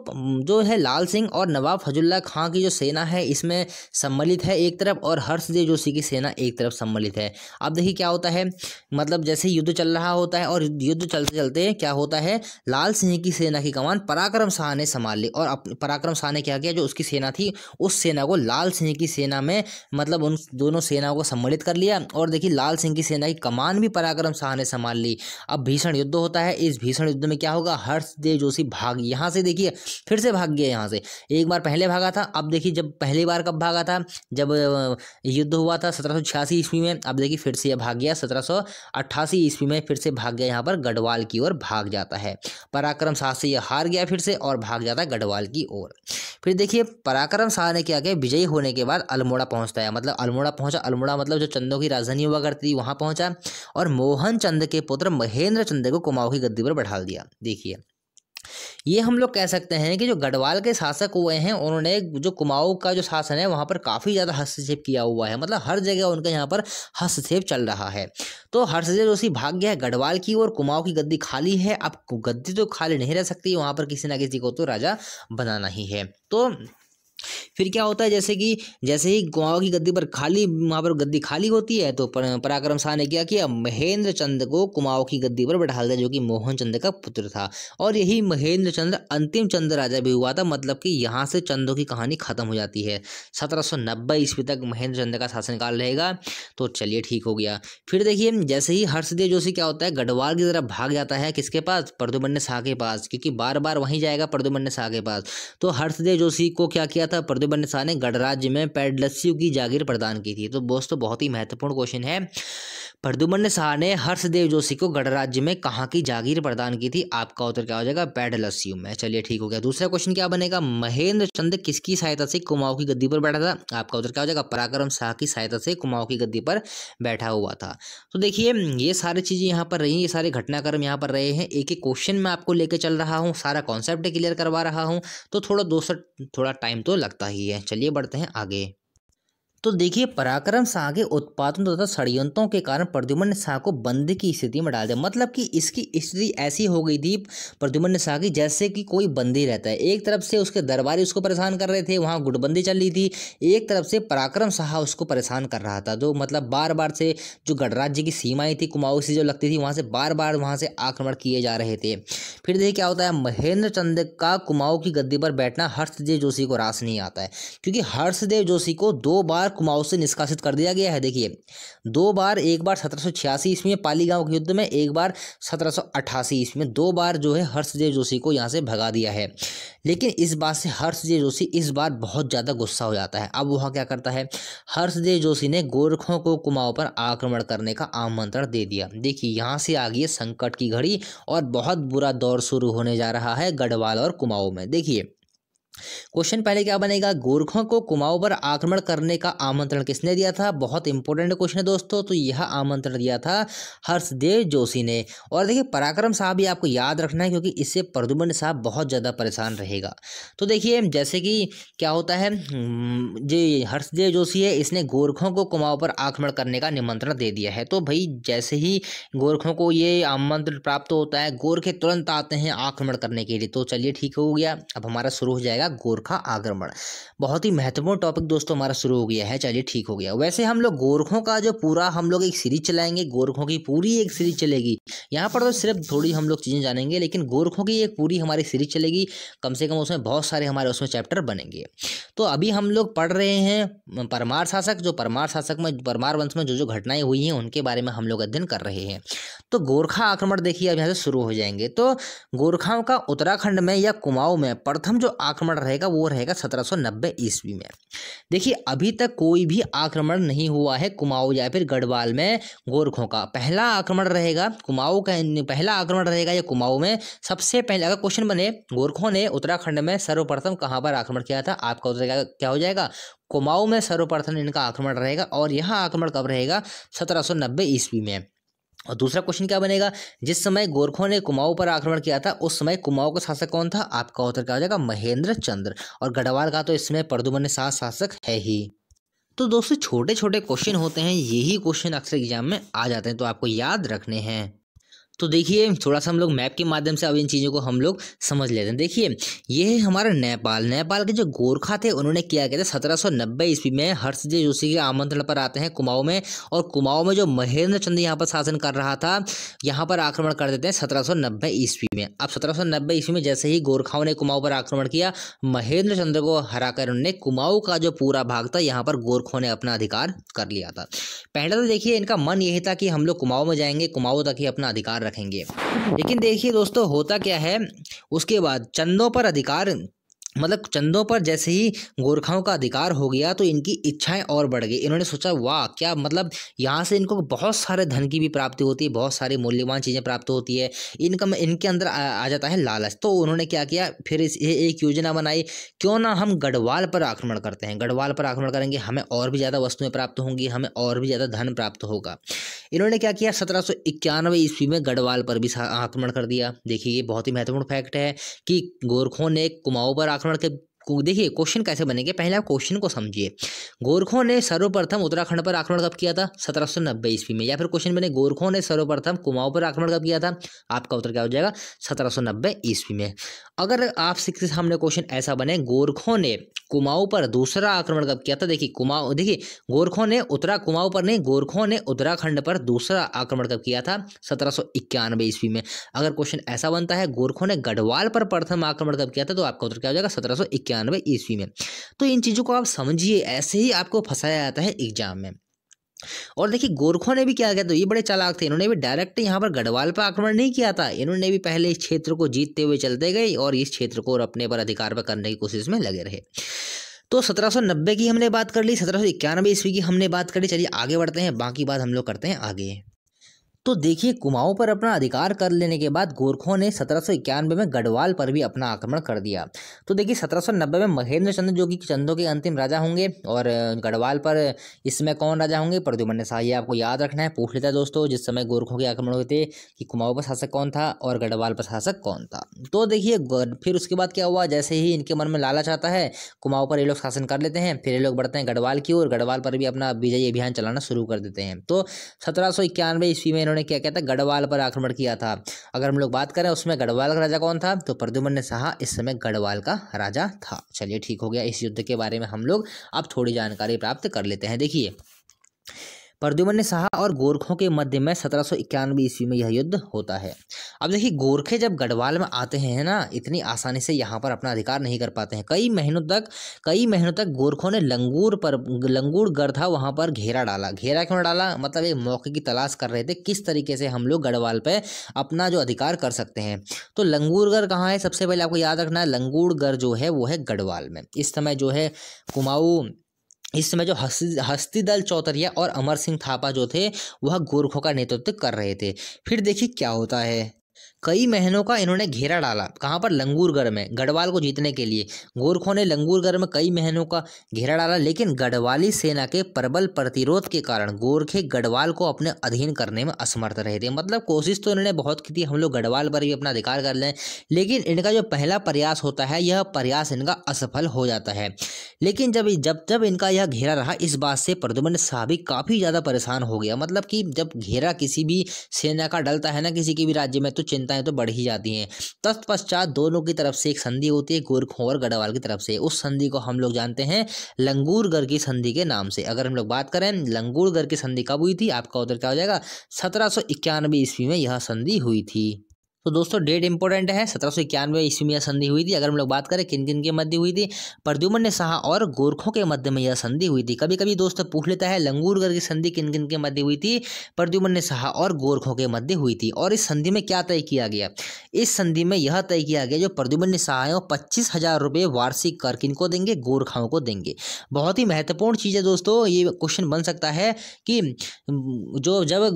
जो है लाल सिंह और नवाब फजुल्ला खां की जो सेना है इसमें सम्मिलित है एक तरफ और हर्षदेव जोशी की सेना एक तरफ सम्मिलित है अब देखिए क्या होता है मतलब जैसे युद्ध चल रहा होता है और युद्ध चलते चलते क्या होता है लाल सिंह की सेना की कमान पराक्रम शाह ने संभाल ली और पराक्रम शाह ने क्या किया जो उसकी सेना थी उस सेना को लाल सिंह की सेना में मतलब उन दोनों सेनाओं को सम्मिलित कर लिया और देखिए लाल सिंह की सेना की कमान भी पराक्रम शाह ने संभाल ली अब भीषण युद्ध होता है इस भीषण युद्ध में क्या होगा हर्षदेव जोशी भाग यहाँ से देखिए फिर से भाग गया यहाँ से एक बार पहले भागा था अब देखिए जब पहली बार कब भागा था जब युद्ध हुआ था सत्रह ईस्वी में अब देखिए फिर से यह भाग गया सत्रह ईस्वी में फिर से भाग गया यहाँ पर गढ़वाल की ओर भाग जाता है पराक्रम शाह से यह हार गया फिर से और भाग जाता है गढ़वाल की ओर फिर देखिए पराक्रम शाह ने क्या किया विजयी होने के बाद अल्मोड़ा पहुंचता है मतलब अल्मोड़ा पहुंचा अल्मोड़ा मतलब मतलब जो चंदों की राजधानी हुआ करती थी वहाँ पहुँचा और मोहन चंद के पुत्र महेंद्र चंद को कुमाऊँ की गद्दी पर बैठा दिया देखिए ये हम लोग कह सकते हैं कि जो गढ़वाल के शासक हुए हैं उन्होंने जो कुमाऊँ का जो शासन है वहाँ पर काफ़ी ज़्यादा हस्तक्षेप किया हुआ है मतलब हर जगह उनके यहाँ पर हस्तक्षेप चल रहा है तो हर्षदेव जोशी उसी भाग्य है गढ़वाल की और कुमाऊँ की गद्दी खाली है अब गद्दी तो खाली नहीं रह सकती वहाँ पर किसी ना किसी को तो राजा बनाना ही है तो फिर क्या होता है जैसे कि जैसे ही गुआओं की गद्दी पर खाली वहाँ पर गद्दी खाली होती है तो पराक्रम शाह ने क्या किया महेंद्र चंद को कुमाऊं की गद्दी पर बैठा दिया जो कि मोहन चंद का पुत्र था और यही महेंद्र चंद्र अंतिम चंद्र राजा भी हुआ था मतलब कि यहाँ से चंदों की कहानी खत्म हो जाती है सत्रह सौ नब्बे ईस्वी तक महेंद्र चंद का शासनकाल रहेगा तो चलिए ठीक हो गया फिर देखिए जैसे ही हर्षदेव जोशी क्या होता है गढ़वाल की तरफ भाग जाता है किसके पास प्रदुमन्य शाह के पास क्योंकि बार बार वहीं जाएगा प्रदुमन्य शाह के पास तो हर्षदेव जोशी को क्या किया था प्रद्युमन शाह ने गणराज्य में पेडलस्यू की जागीर प्रदान की थी तो दोस्तों बहुत ही महत्वपूर्ण क्वेश्चन है प्रदुमन शाह ने हर्षदेव जोशी को गणराज्य में कहाँ की जागीर प्रदान की थी आपका उत्तर क्या हो जाएगा बैड में चलिए ठीक हो गया दूसरा क्वेश्चन क्या बनेगा महेंद्र चंद किसकी सहायता से कुमाऊ की गद्दी पर बैठा था आपका उत्तर क्या हो जाएगा पराक्रम शाह की सहायता से कुमाऊ की गद्दी पर बैठा हुआ था तो देखिए ये सारी चीज़ें यहाँ पर रही ये सारे घटनाक्रम यहाँ पर रहे हैं एक एक क्वेश्चन मैं आपको लेकर चल रहा हूँ सारा कॉन्सेप्ट क्लियर करवा रहा हूँ तो थोड़ा दो थोड़ा टाइम तो लगता ही है चलिए बढ़ते हैं आगे तो देखिए पराक्रम शाह के उत्पादन तथा षडयंत्रों के कारण प्रद्युमन शाह को बंदी की स्थिति में डाल दिया मतलब कि इसकी स्थिति ऐसी हो गई थी प्रद्युमन शाह की जैसे कि कोई बंदी रहता है एक तरफ से उसके दरबारी उसको परेशान कर रहे थे वहाँ गुटबंदी चल रही थी एक तरफ से पराक्रम शाह उसको परेशान कर रहा था जो मतलब बार बार से जो गणराज्य की सीमाएँ थी कुमाऊ से जो लगती थी वहाँ से बार बार वहाँ से आक्रमण किए जा रहे थे फिर देखिए क्या होता है महेंद्र चंद का कुमाऊ की गद्दी पर बैठना हर्षदेव जोशी को रास नहीं आता है क्योंकि हर्षदेव जोशी को दो बार बार कुमाऊं से निष्कासित कर दिया गया है देखिए दो बार एक बार सत्रह सौ छियासी ईस्वी में पालीगांव के युद्ध में एक बार सत्रह सौ अट्ठासी ईस्वी में दो बार जो है हर्षदेव जोशी को यहाँ से भगा दिया है लेकिन इस बात से हर्षदेव जोशी इस बार बहुत ज़्यादा गुस्सा हो जाता है अब वहाँ क्या करता है हर्षदेव जोशी ने गोरखों को कुमाऊं पर आक्रमण करने का आमंत्रण दे दिया देखिए यहाँ से आ गई संकट की घड़ी और बहुत बुरा दौर शुरू होने जा रहा है गढ़वाल और कुमाऊं में देखिए क्वेश्चन पहले क्या बनेगा गोरखों को कुमाऊं पर आक्रमण करने का आमंत्रण किसने दिया था बहुत इंपॉर्टेंट क्वेश्चन है दोस्तों तो यह आमंत्रण दिया था हर्षदेव जोशी ने और देखिए पराक्रम साहब भी आपको याद रखना है क्योंकि इससे प्रदुमन साहब बहुत ज़्यादा परेशान रहेगा तो देखिए जैसे कि क्या होता है हम्म, जो हर्षदेव जोशी है इसने गोरखों को कुमाऊं पर आक्रमण करने का निमंत्रण दे दिया है तो भाई जैसे ही गोरखों को ये आमंत्रण प्राप्त होता है गोरखे तुरंत आते हैं आक्रमण करने के लिए तो चलिए ठीक हो गया अब हमारा शुरू हो जाएगा पहला गोरखा आक्रमण बहुत ही महत्वपूर्ण टॉपिक दोस्तों हमारा शुरू हो गया है चलिए ठीक हो गया वैसे हम लोग गोरखों का जो पूरा हम लोग एक सीरीज चलाएंगे गोरखों की पूरी एक सीरीज चलेगी यहाँ पर तो सिर्फ थोड़ी हम लोग चीज़ें जानेंगे लेकिन गोरखों की एक पूरी हमारी सीरीज चलेगी कम से कम उसमें बहुत सारे हमारे उसमें चैप्टर बनेंगे तो अभी हम लोग पढ़ रहे हैं परमार शासक जो परमार शासक में परमार वंश में जो जो घटनाएं हुई हैं उनके बारे में हम लोग अध्ययन कर रहे हैं तो गोरखा आक्रमण देखिए अब यहाँ से शुरू हो जाएंगे तो गोरखाओं का उत्तराखंड में या कुमाऊं में प्रथम जो आक्रमण आक्रमण रहेगा वो रहेगा 1790 ईस्वी में देखिए अभी तक कोई भी आक्रमण नहीं हुआ है कुमाऊ या फिर गढ़वाल में गोरखों का पहला आक्रमण रहेगा कुमाऊ का पहला आक्रमण रहेगा या कुमाऊ में सबसे पहले अगर क्वेश्चन बने गोरखों ने उत्तराखंड में सर्वप्रथम कहाँ पर आक्रमण किया था आपका उत्तर क्या हो जाएगा कुमाऊ में सर्वप्रथम इनका आक्रमण रहेगा और यह आक्रमण कब रहेगा 1790 ईस्वी में और दूसरा क्वेश्चन क्या बनेगा जिस समय गोरखों ने कुमाऊं पर आक्रमण किया था उस समय कुमाऊं का शासक कौन था आपका उत्तर क्या हो जाएगा महेंद्र चंद्र और गढ़वाल का तो इसमें प्रदुमन शाह शासक है ही तो दोस्तों छोटे छोटे क्वेश्चन होते हैं यही क्वेश्चन अक्सर एग्जाम में आ जाते हैं तो आपको याद रखने हैं तो देखिए थोड़ा सा हम लोग मैप के माध्यम से अब इन चीज़ों को हम लोग समझ लेते हैं देखिए ये है हमारा नेपाल नेपाल के जो गोरखा थे उन्होंने क्या गया था सत्रह सौ नब्बे ईस्वी में हर्षदेव जोशी के आमंत्रण पर आते हैं कुमाऊँ में और कुमाऊँ में जो महेंद्र चंद यहाँ पर शासन कर रहा था यहाँ पर आक्रमण कर देते हैं सत्रह सौ नब्बे ईस्वी में अब सत्रह सौ नब्बे ईस्वी में जैसे ही गोरखाओं ने कुमाऊँ पर आक्रमण किया महेंद्र चंद्र को कर उन्होंने कुमाऊँ का जो पूरा भाग था यहाँ पर गोरखों ने अपना अधिकार कर लिया था पहले तो देखिए इनका मन यही था कि हम लोग कुमाऊँ में जाएंगे कुमाऊँ तक ही अपना अधिकार रखेंगे लेकिन देखिए दोस्तों होता क्या है उसके बाद चंदों पर अधिकार मतलब चंदों पर जैसे ही गोरखाओं का अधिकार हो गया तो इनकी इच्छाएं और बढ़ गई इन्होंने सोचा वाह क्या मतलब यहाँ से इनको बहुत सारे धन की भी प्राप्ति होती है बहुत सारी मूल्यवान चीज़ें प्राप्त होती है इनकम इनके अंदर आ, आ जाता है लालच तो उन्होंने क्या किया फिर इस ए, एक योजना बनाई क्यों ना हम गढ़वाल पर आक्रमण करते हैं गढ़वाल पर आक्रमण करेंगे हमें और भी ज़्यादा वस्तुएँ प्राप्त होंगी हमें और भी ज़्यादा धन प्राप्त होगा इन्होंने क्या किया सत्रह ईस्वी में गढ़वाल पर भी आक्रमण कर दिया देखिए ये बहुत ही महत्वपूर्ण फैक्ट है कि गोरखों ने कुमाऊँ पर आक्रमण उत्तराखंड मतलब के देखिए क्वेश्चन कैसे बनेंगे पहले आप क्वेश्चन को समझिए गोरखों ने सर्वप्रथम उत्तराखंड पर आक्रमण कब किया था सत्रह सौ नब्बे ईस्वी में या फिर क्वेश्चन बने गोरखों ने सर्वप्रथम कुमाऊं पर आक्रमण कब किया था आपका उत्तर क्या हो जाएगा सत्रह सौ नब्बे ईस्वी में अगर आप सिक्स सामने क्वेश्चन ऐसा बने गोरखों ने कुमाऊं पर दूसरा आक्रमण कब किया था देखिए कुमाऊं देखिए गोरखों ने उत्तरा कुमाऊं पर नहीं गोरखों ने उत्तराखंड पर दूसरा आक्रमण कब किया था सत्रह सौ इक्यानवे ईस्वी में अगर क्वेश्चन ऐसा बनता है गोरखों ने गढ़वाल पर प्रथम आक्रमण कब किया था तो आपका उत्तर क्या हो जाएगा सत्रह सौ इक्यानवे ईस्वी में तो इन चीज़ों को आप समझिए ऐसे ही आपको फंसाया जाता है एग्जाम में और देखिए गोरखों ने भी क्या किया तो ये बड़े चालाक थे इन्होंने भी डायरेक्ट यहाँ पर गढ़वाल पर आक्रमण नहीं किया था इन्होंने भी पहले इस क्षेत्र को जीतते हुए चलते गए और इस क्षेत्र को और अपने पर अधिकार पर करने की कोशिश में लगे रहे तो 1790 की हमने बात कर ली सत्रह ईस्वी की हमने बात कर ली चलिए आगे बढ़ते हैं बाकी बात हम लोग करते हैं आगे तो देखिए कुमाऊं पर अपना अधिकार कर लेने के बाद गोरखों ने सत्रह में गढ़वाल पर भी अपना आक्रमण कर दिया तो देखिए सत्रह में महेंद्र चंद्र जो कि चंदों के अंतिम राजा होंगे और गढ़वाल पर इसमें कौन राजा होंगे प्रद्युमन शाह ये आपको याद रखना है पूछ लेता दोस्तों जिस समय गोरखों के आक्रमण हुए थे कि कुमाऊं पर शासक कौन था और गढ़वाल पर शासक कौन था तो देखिए फिर उसके बाद क्या हुआ जैसे ही इनके मन में लालच आता है कुमाऊं पर ये लोग शासन कर लेते हैं फिर ये लोग बढ़ते हैं गढ़वाल की ओर गढ़वाल पर भी अपना विजयी अभियान चलाना शुरू कर देते हैं तो सत्रह ईस्वी में इन्होंने उन्होंने क्या कहता है गढ़वाल पर आक्रमण किया था अगर हम लोग बात करें उसमें गढ़वाल का राजा कौन था तो प्रद्युमन ने सहा इस समय गढ़वाल का राजा था चलिए ठीक हो गया इस युद्ध के बारे में हम लोग अब थोड़ी जानकारी प्राप्त कर लेते हैं देखिए प्रद्युमन ने सहा और गोरखों के मध्य में सत्रह सौ इक्यानवे ईस्वी में यह युद्ध होता है अब देखिए गोरखे जब गढ़वाल में आते हैं ना इतनी आसानी से यहाँ पर अपना अधिकार नहीं कर पाते हैं कई महीनों तक कई महीनों तक गोरखों ने लंगूर पर लंगूर गढ़ था वहाँ पर घेरा डाला घेरा क्यों डाला मतलब एक मौके की तलाश कर रहे थे किस तरीके से हम लोग गढ़वाल पर अपना जो अधिकार कर सकते हैं तो लंगूरगढ़ कहाँ है सबसे पहले आपको याद रखना है लंगूरगढ़ जो है वो है गढ़वाल में इस समय जो है कुमाऊँ इस समय जो हस्ती दल चौतरिया और अमर सिंह थापा जो थे वह गोरखों का नेतृत्व कर रहे थे फिर देखिए क्या होता है कई महीनों का इन्होंने घेरा डाला कहाँ पर लंगूरगढ़ में गढ़वाल को जीतने के लिए गोरखों ने लंगूरगढ़ में कई महीनों का घेरा डाला लेकिन गढ़वाली सेना के प्रबल प्रतिरोध के कारण गोरखे गढ़वाल को अपने अधीन करने में असमर्थ रहे थे मतलब कोशिश तो इन्होंने बहुत की थी हम लोग गढ़वाल पर भी अपना अधिकार कर लें लेकिन इनका जो पहला प्रयास होता है यह प्रयास इनका असफल हो जाता है लेकिन जब जब जब इनका यह घेरा रहा इस बात से प्रदुमन साहबी काफ़ी ज़्यादा परेशान हो गया मतलब कि जब घेरा किसी भी सेना का डलता है ना किसी के भी राज्य में तो चिंता है तो बढ़ ही जाती हैं तत्पश्चात दोनों की तरफ से एक संधि होती है गोरखों और गढ़वाल की तरफ से उस संधि को हम लोग जानते हैं लंगूरगढ़ की संधि के नाम से अगर हम लोग बात करें लंगूरगढ़ की संधि कब हुई थी आपका उत्तर क्या हो जाएगा सत्रह ईस्वी में यह संधि हुई थी तो दोस्तों डेट इंपॉर्टेंट है सत्रह सौ इक्यानवे ईस्वी में यह संधि हुई थी अगर हम लोग बात करें किन किन के मध्य हुई थी प्रद्युमन ने शाह और गोरखों के मध्य में यह संधि हुई थी कभी कभी दोस्तों पूछ लेता है लंगूरगढ़ की संधि किन किन के मध्य हुई थी प्रद्युमन ने शाह और गोरखों के मध्य हुई थी और इस संधि में क्या तय किया गया इस संधि में यह तय किया गया जो प्रद्युमन ने शाह है वो पच्चीस हजार रुपये वार्षिक कर को देंगे गोरखाओं को देंगे बहुत ही महत्वपूर्ण चीज़ है दोस्तों ये क्वेश्चन बन सकता है कि जो जब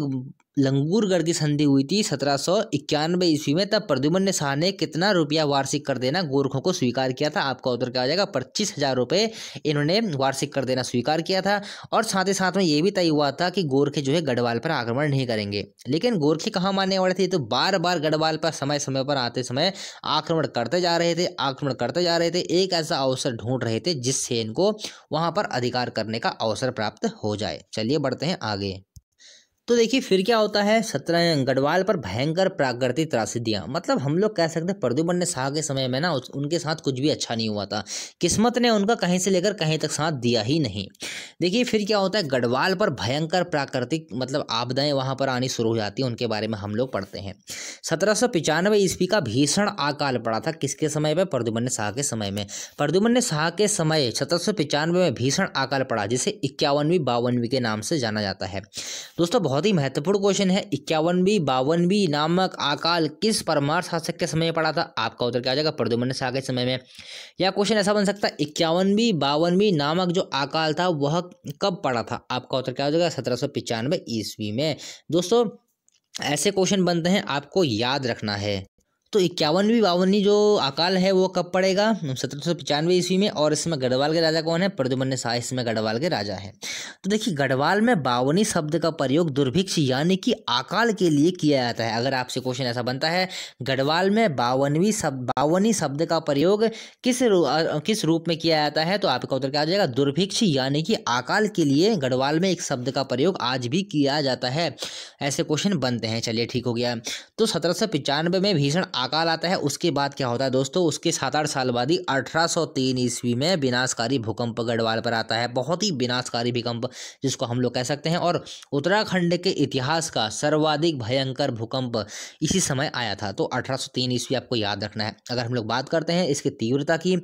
लंगूरगढ़ की संधि हुई थी सत्रह सौ इक्यानवे ईस्वी में तब प्रद्युमन शाह ने कितना रुपया वार्षिक कर देना गोरखों को स्वीकार किया था आपका उत्तर क्या हो जाएगा पच्चीस हजार रुपये इन्होंने वार्षिक कर देना स्वीकार किया था और साथ ही साथ में ये भी तय हुआ था कि गोरखे जो है गढ़वाल पर आक्रमण नहीं करेंगे लेकिन गोरखे कहाँ मानने वाले थे तो बार बार गढ़वाल पर समय समय पर आते समय आक्रमण करते जा रहे थे आक्रमण करते जा रहे थे एक ऐसा अवसर ढूंढ रहे थे जिससे इनको वहाँ पर अधिकार करने का अवसर प्राप्त हो जाए चलिए बढ़ते हैं आगे तो देखिए फिर क्या होता है सत्रह गढ़वाल पर भयंकर प्राकृतिक त्रासदियाँ मतलब हम लोग कह सकते हैं प्रद्युमन ने शाह के समय में ना उस, उनके साथ कुछ भी अच्छा नहीं हुआ था किस्मत ने उनका कहीं से लेकर कहीं तक साथ दिया ही नहीं देखिए फिर क्या होता है गढ़वाल पर भयंकर प्राकृतिक मतलब आपदाएँ वहाँ पर आनी शुरू हो जाती हैं उनके बारे में हम लोग पढ़ते हैं सत्रह सौ पिचानवे ईस्वी का भीषण अकाल पड़ा था किसके समय पर प्रद्युमन शाह के समय में प्रद्युमन ने शाह के समय सत्रह सौ पिचानवे में भीषण अकाल पड़ा जिसे इक्यावनवीं बावनवीं के नाम से जाना जाता है दोस्तों बहुत ही महत्वपूर्ण क्वेश्चन है इक्यावनवी बी नामक आकाल किस परमार शासक के समय में पड़ा था आपका उत्तर क्या हो जाएगा प्रद्युमन शाह के समय में यह क्वेश्चन ऐसा बन सकता है इक्यावनवी बावनवी नामक जो आकाल था वह कब पड़ा था आपका उत्तर क्या हो जाएगा सत्रह सौ ईस्वी में दोस्तों ऐसे क्वेश्चन बनते हैं आपको याद रखना है तो इक्यावनवीं बावनवीं जो अकाल है वो कब पड़ेगा सत्रह सौ पचानवे ईस्वी में और इसमें गढ़वाल के राजा कौन है प्रद्युमन शाह इसमें गढ़वाल के राजा है तो देखिए गढ़वाल में बावनी शब्द का प्रयोग दुर्भिक्ष यानी कि अकाल के लिए किया जाता है अगर आपसे क्वेश्चन ऐसा बनता है गढ़वाल में बावनवीं शब्द बावनी शब्द का प्रयोग किस रू, किस रूप में किया जाता है तो आपका उत्तर क्या आ जाएगा दुर्भिक्ष यानी कि अकाल के लिए गढ़वाल में एक शब्द का प्रयोग आज भी किया जाता है ऐसे क्वेश्चन बनते हैं चलिए ठीक हो गया तो सत्रह में भीषण अकाल आता है उसके बाद क्या होता है दोस्तों उसके सात आठ साल बाद ही अठारह ईस्वी में विनाशकारी भूकंप गढ़वाल पर आता है बहुत ही विनाशकारी भूकंप जिसको हम लोग कह सकते हैं और उत्तराखंड के इतिहास का सर्वाधिक भयंकर भूकंप इसी समय आया था तो अठारह ईस्वी आपको याद रखना है अगर हम लोग बात करते हैं इसकी तीव्रता की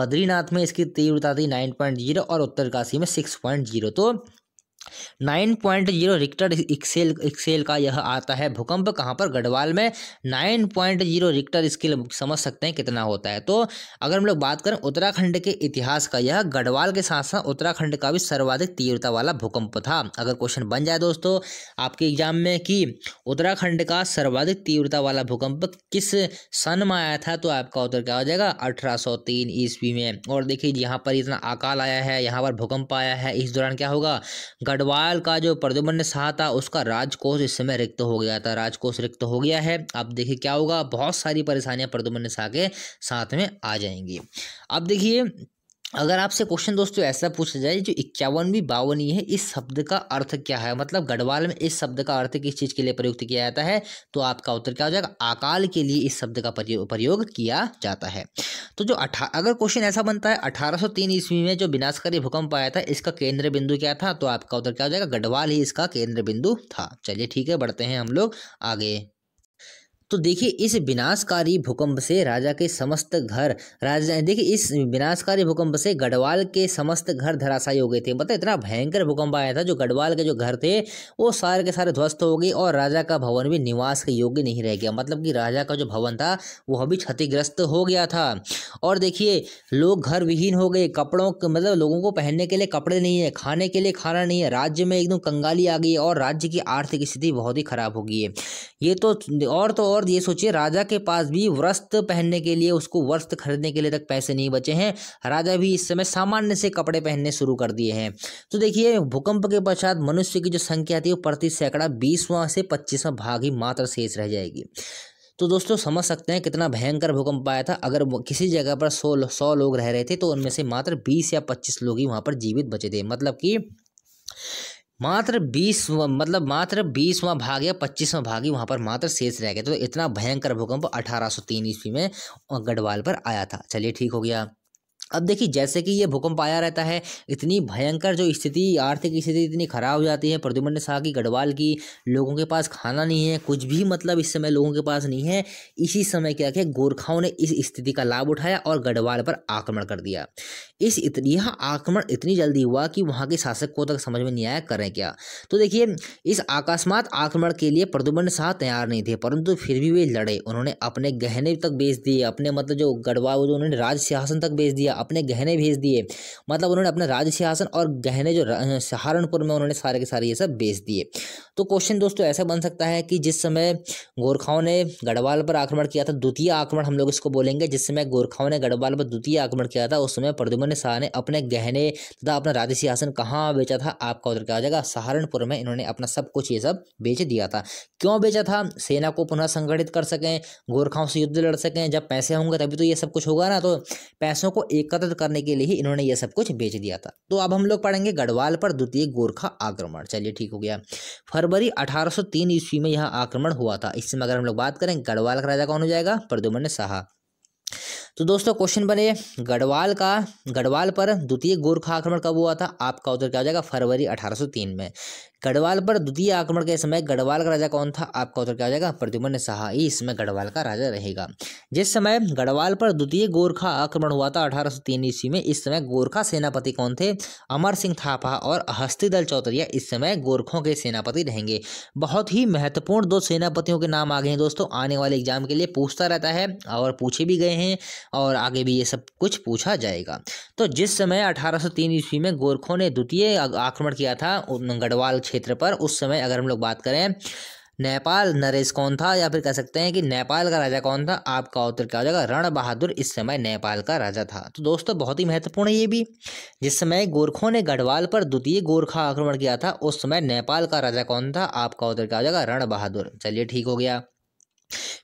बद्रीनाथ में इसकी तीव्रता थी नाइन पॉइंट जीरो और उत्तरकाशी में सिक्स पॉइंट जीरो तो nine point zero Richter excel excel का यह आता है भूकंप कहाँ पर गढ़वाल में nine point zero Richter scale समझ सकते हैं कितना होता है तो अगर हम लोग बात करें उत्तराखंड के इतिहास का यह गढ़वाल के साथ साथ उत्तराखंड का भी सर्वाधिक तीव्रता वाला भूकंप था अगर क्वेश्चन बन जाए दोस्तों आपके एग्जाम में कि उत्तराखंड का सर्वाधिक तीव्रता वाला भूकंप किस सन में आया था तो आपका उत्तर क्या हो जाएगा अठारह सौ तीन ईस्वी में और देखिए यहाँ पर इतना अकाल आया है यहाँ पर भूकंप आया है इस दौरान क्या होगा गढ़ गढ़वाल का जो प्रद्युम्न शाह था उसका राजकोष इस समय रिक्त हो गया था राजकोष रिक्त हो गया है अब देखिए क्या होगा बहुत सारी परेशानियां प्रद्युम्न शाह के साथ में आ जाएंगी अब देखिए अगर आपसे क्वेश्चन दोस्तों ऐसा पूछा जाए जो इक्यावनवीं बावनवीं है इस शब्द का अर्थ क्या है मतलब गढ़वाल में इस शब्द का अर्थ किस चीज़ के लिए प्रयुक्त किया जाता है तो आपका उत्तर क्या हो जाएगा अकाल के लिए इस शब्द का प्रयोग किया जाता है तो जो अठा अगर क्वेश्चन ऐसा बनता है अठारह ईस्वी में जो विनाशकारी भूकंप आया था इसका केंद्र बिंदु क्या था तो आपका उत्तर क्या हो जाएगा गढ़वाल ही इसका केंद्र बिंदु था चलिए ठीक है बढ़ते हैं हम लोग आगे तो देखिए इस विनाशकारी भूकंप से राजा के समस्त घर राजा देखिए इस विनाशकारी भूकंप से गढ़वाल के समस्त घर धराशायी हो गए थे मतलब इतना भयंकर भूकंप आया था जो गढ़वाल के जो घर थे वो सारे के सारे ध्वस्त हो गए और राजा का भवन भी निवास के योग्य नहीं रह गया मतलब कि राजा का जो भवन था वह भी क्षतिग्रस्त हो गया था और देखिए लोग घर विहीन हो गए कपड़ों मतलब लोगों को पहनने के लिए कपड़े नहीं है खाने के लिए खाना नहीं है राज्य में एकदम कंगाली आ गई और राज्य की आर्थिक स्थिति बहुत ही खराब हो गई है ये तो और तो और और ये सोचिए राजा के पास भी वस्त्र पहनने के लिए उसको वस्त्र खरीदने के लिए तक पैसे नहीं बचे हैं राजा भी इस समय सामान्य से कपड़े पहनने शुरू कर दिए हैं तो देखिए भूकंप के पश्चात मनुष्य की जो संख्या थी वो प्रति सैकड़ा बीसवां से पच्चीसवां भाग ही मात्र शेष रह जाएगी तो दोस्तों समझ सकते हैं कितना भयंकर भूकंप आया था अगर किसी जगह पर सौ सौ लोग रह रहे थे तो उनमें से मात्र बीस या पच्चीस लोग ही वहाँ पर जीवित बचे थे मतलब कि मात्र बीस मतलब मात्र बीसवां भाग या पच्चीसवां भाग ही वहाँ पर मात्र शेष रह गया तो इतना भयंकर भूकंप अठारह सौ तीन ईस्वी में गढ़वाल पर आया था चलिए ठीक हो गया अब देखिए जैसे कि ये भूकंप आया रहता है इतनी भयंकर जो स्थिति आर्थिक स्थिति इतनी ख़राब हो जाती है प्रद्युमन ने शाह की गढ़वाल की लोगों के पास खाना नहीं है कुछ भी मतलब इस समय लोगों के पास नहीं है इसी समय क्या क्या गोरखाओं ने इस स्थिति का लाभ उठाया और गढ़वाल पर आक्रमण कर दिया इस इतनी यह आक्रमण इतनी जल्दी हुआ कि वहाँ के शासक को तक समझ में नहीं आया करें क्या तो देखिए इस आकस्मात आक्रमण के लिए प्रद्युमन शाह तैयार नहीं थे परंतु फिर भी वे लड़े उन्होंने अपने गहने तक बेच दिए अपने मतलब जो गढ़वाल जो उन्होंने राज सिंहासन तक बेच दिया अपने गहने भेज दिए मतलब उन्होंने अपने राज्य सिंहासन और गहने जो सहारनपुर में उन्होंने सारे के सारे ये सब बेच दिए तो क्वेश्चन दोस्तों ऐसा बन सकता है कि जिस समय गोरखाओं ने गढ़वाल पर आक्रमण किया था द्वितीय आक्रमण हम लोग इसको बोलेंगे जिस समय गोरखाओं ने गढ़वाल पर द्वितीय आक्रमण किया था उस समय प्रदुमन शाह ने अपने गहने तथा अपना राज्य सिंहासन कहाँ बेचा था आपका उधर क्या हो जाएगा सहारनपुर में इन्होंने अपना सब कुछ ये सब बेच दिया था क्यों बेचा था सेना को पुनः संगठित कर सकें गोरखाओं से युद्ध लड़ सकें जब पैसे होंगे तभी तो ये सब कुछ होगा ना तो पैसों को एक एकत्र करने के लिए ही इन्होंने ये सब कुछ बेच दिया था तो अब हम लोग पढ़ेंगे गढ़वाल पर द्वितीय गोरखा आक्रमण चलिए ठीक हो गया फरवरी 1803 ईस्वी में यह आक्रमण हुआ था इसमें अगर हम लोग बात करें गढ़वाल का राजा कौन हो जाएगा प्रद्युमन शाह तो दोस्तों क्वेश्चन बने गढ़वाल का गढ़वाल पर द्वितीय गोरखा आक्रमण कब हुआ था आपका उत्तर क्या हो जाएगा फरवरी 1803 में गढ़वाल पर द्वितीय आक्रमण के समय गढ़वाल का राजा कौन था आपका उत्तर क्या हो जाएगा प्रद्युमन सहा इसमें गढ़वाल का राजा रहेगा जिस समय गढ़वाल पर द्वितीय गोरखा आक्रमण हुआ था अठारह ईस्वी में इस समय गोरखा सेनापति कौन थे अमर सिंह थापा और हस्तीदल चौधरिया इस समय गोरखों के सेनापति रहेंगे बहुत ही महत्वपूर्ण दो सेनापतियों के नाम आ गए हैं दोस्तों आने वाले एग्जाम के लिए पूछता रहता है और पूछे भी गए हैं और आगे भी ये सब कुछ पूछा जाएगा तो जिस समय अठारह ईस्वी में गोरखों ने द्वितीय आक्रमण किया था गढ़वाल क्षेत्र पर उस समय अगर हम लोग बात करें नेपाल नरेश कौन था या फिर कह सकते हैं कि नेपाल का राजा कौन था आपका उत्तर क्या हो जाएगा रण बहादुर इस समय नेपाल का राजा था तो दोस्तों बहुत ही महत्वपूर्ण है ये भी जिस समय गोरखों ने गढ़वाल पर द्वितीय गोरखा आक्रमण किया था उस समय नेपाल का राजा कौन था आपका उत्तर क्या हो जाएगा रण बहादुर चलिए ठीक हो गया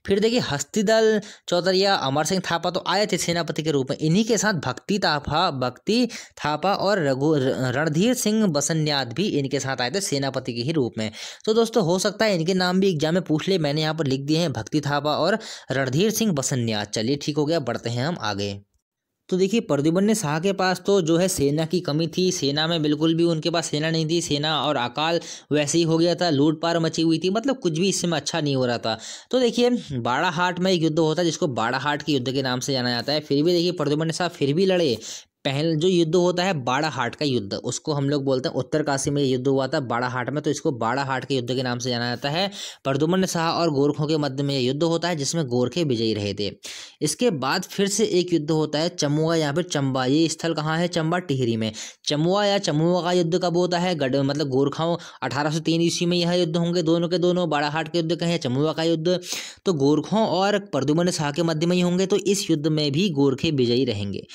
फिर देखिए हस्तीदल चौधरिया अमर सिंह थापा तो आए थे सेनापति के रूप में इन्हीं के साथ भक्ति थापा भक्ति थापा और रघु रणधीर सिंह बसन्याद भी इनके साथ आए थे सेनापति के ही रूप में तो दोस्तों हो सकता है इनके नाम भी एग्जाम में पूछ ले मैंने यहाँ पर लिख दिए हैं भक्ति थापा और रणधीर सिंह बसन्याद चलिए ठीक हो गया बढ़ते हैं हम आगे तो देखिए प्रद्युमन ने शाह के पास तो जो है सेना की कमी थी सेना में बिल्कुल भी उनके पास सेना नहीं थी सेना और अकाल वैसे ही हो गया था लूट पार मची हुई थी मतलब कुछ भी इसमें अच्छा नहीं हो रहा था तो देखिए बाड़ा हाट में एक युद्ध होता है जिसको बाड़ा हाट के युद्ध के नाम से जाना जाता है फिर भी देखिए प्रद्युमन शाह फिर भी लड़े पहल जो युद्ध होता है बाड़ा हाट का युद्ध उसको हम लोग बोलते हैं उत्तरकाशी में युद्ध हुआ था बाड़ा हाट में तो इसको बाड़ा हाट के युद्ध के नाम से जाना जाता है प्रदुमन शाह और गोरखों के मध्य में युद्ध होता है जिसमें गोरखे विजयी रहे थे इसके बाद फिर से एक युद्ध होता है चमुआ या फिर चंबा ये स्थल कहाँ है चंबा टिहरी में चमुआ या चमुआ का युद्ध कब होता है गड मतलब गोरखाओं अठारह सौ तीन ईस्वी में यह युद्ध होंगे दोनों के दोनों बाड़ाहाट के युद्ध कहें चमुआ का युद्ध तो गोरखों और प्रदुमन शाह के मध्य में ही होंगे तो इस युद्ध में भी गोरखे विजयी रहेंगे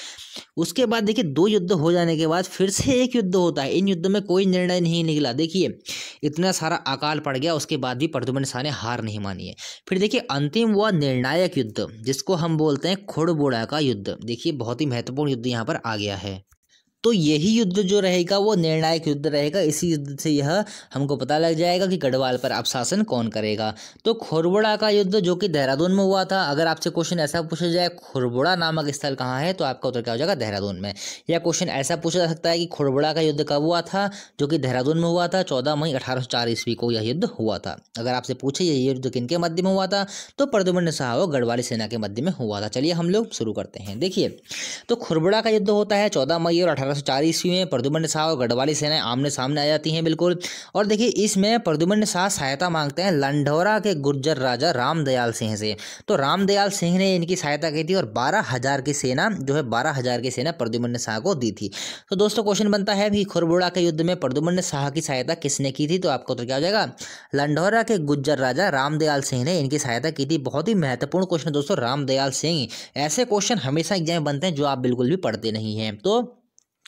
उसके बाद देखिए दो युद्ध हो जाने के बाद फिर से एक युद्ध होता है इन युद्ध में कोई निर्णय नहीं निकला देखिए इतना सारा अकाल पड़ गया उसके बाद भी परदुमन शाह ने हार नहीं मानी है फिर देखिए अंतिम हुआ निर्णायक युद्ध जिसको हम बोलते हैं खुड़बुड़ा का युद्ध देखिए बहुत ही महत्वपूर्ण युद्ध यहाँ पर आ गया है तो यही युद्ध जो रहेगा वो निर्णायक युद्ध रहेगा इसी युद्ध से यह हमको पता लग जाएगा कि गढ़वाल पर अब शासन कौन करेगा तो खुरबुड़ा का युद्ध जो कि देहरादून में हुआ था अगर आपसे क्वेश्चन ऐसा पूछा जाए खुरबुड़ा नामक स्थल कहाँ है तो आपका उत्तर क्या हो जाएगा देहरादून में या क्वेश्चन ऐसा पूछा जा सकता है कि खुरबुड़ा का युद्ध कब हुआ था जो कि देहरादून में हुआ था चौदह मई अठारह ईस्वी को यह युद्ध हुआ था अगर आपसे पूछे यह युद्ध किनके मध्य में हुआ था तो प्रदुमन साहा और गढ़वाली सेना के मध्य में हुआ था चलिए हम लोग शुरू करते हैं देखिए तो खुरबुड़ा का युद्ध होता है चौदह मई और अठारह अठारह सौ ईस्वी में प्रदुमन शाह और गढ़वाली सेनाएं आमने सामने आ जाती हैं बिल्कुल और देखिए इसमें प्रदुमन शाह सहायता मांगते हैं लंढौरा के गुर्जर राजा रामदयाल सिंह से तो रामदयाल सिंह ने इनकी सहायता की थी और बारह की सेना जो है बारह की सेना प्रदुमन शाह को दी थी तो दोस्तों क्वेश्चन बनता है कि खुरबुड़ा के युद्ध में प्रदुमन शाह की सहायता किसने की थी तो आपको तो क्या हो जाएगा लंडौरा के गुज्जर राजा रामदयाल सिंह ने इनकी सहायता की थी बहुत ही महत्वपूर्ण क्वेश्चन दोस्तों रामदयाल सिंह ऐसे क्वेश्चन हमेशा एग्जाम बनते हैं जो आप बिल्कुल भी पढ़ते नहीं हैं तो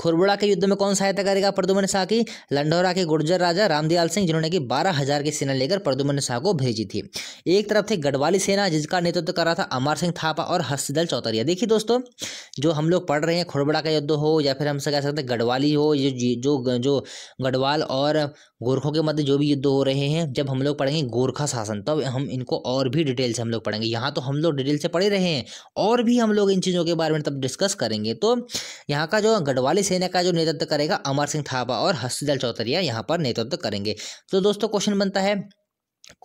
खुरबुड़ा के युद्ध में कौन सहायता करेगा प्रदुमन शाह की लंडौरा के गुर्जर राजा रामदयाल सिंह जिन्होंने की बारह हजार की सेना लेकर प्रदुमन शाह को भेजी थी एक तरफ थे गढ़वाली सेना जिसका नेतृत्व कर रहा था अमर सिंह थापा और हस्तदल चौतरिया देखिए दोस्तों जो हम लोग पढ़ रहे हैं खुरबुड़ा का युद्ध हो या फिर हमसे कह सकते हैं गढ़वाली हो ये जो जो गढ़वाल और गोरखों के मध्य जो भी युद्ध हो रहे हैं जब हम लोग पढ़ेंगे गोरखा शासन तब हम इनको और भी डिटेल से हम लोग पढ़ेंगे यहाँ तो हम लोग डिटेल से पढ़े रहे हैं और भी हम लोग इन चीज़ों के बारे में तब डिस्कस करेंगे तो यहाँ का जो गढ़वाली सेना का जो नेतृत्व करेगा अमर सिंह थापा और हस्तीदल चौधरी चौधरिया यहाँ पर नेतृत्व करेंगे तो दोस्तों क्वेश्चन बनता है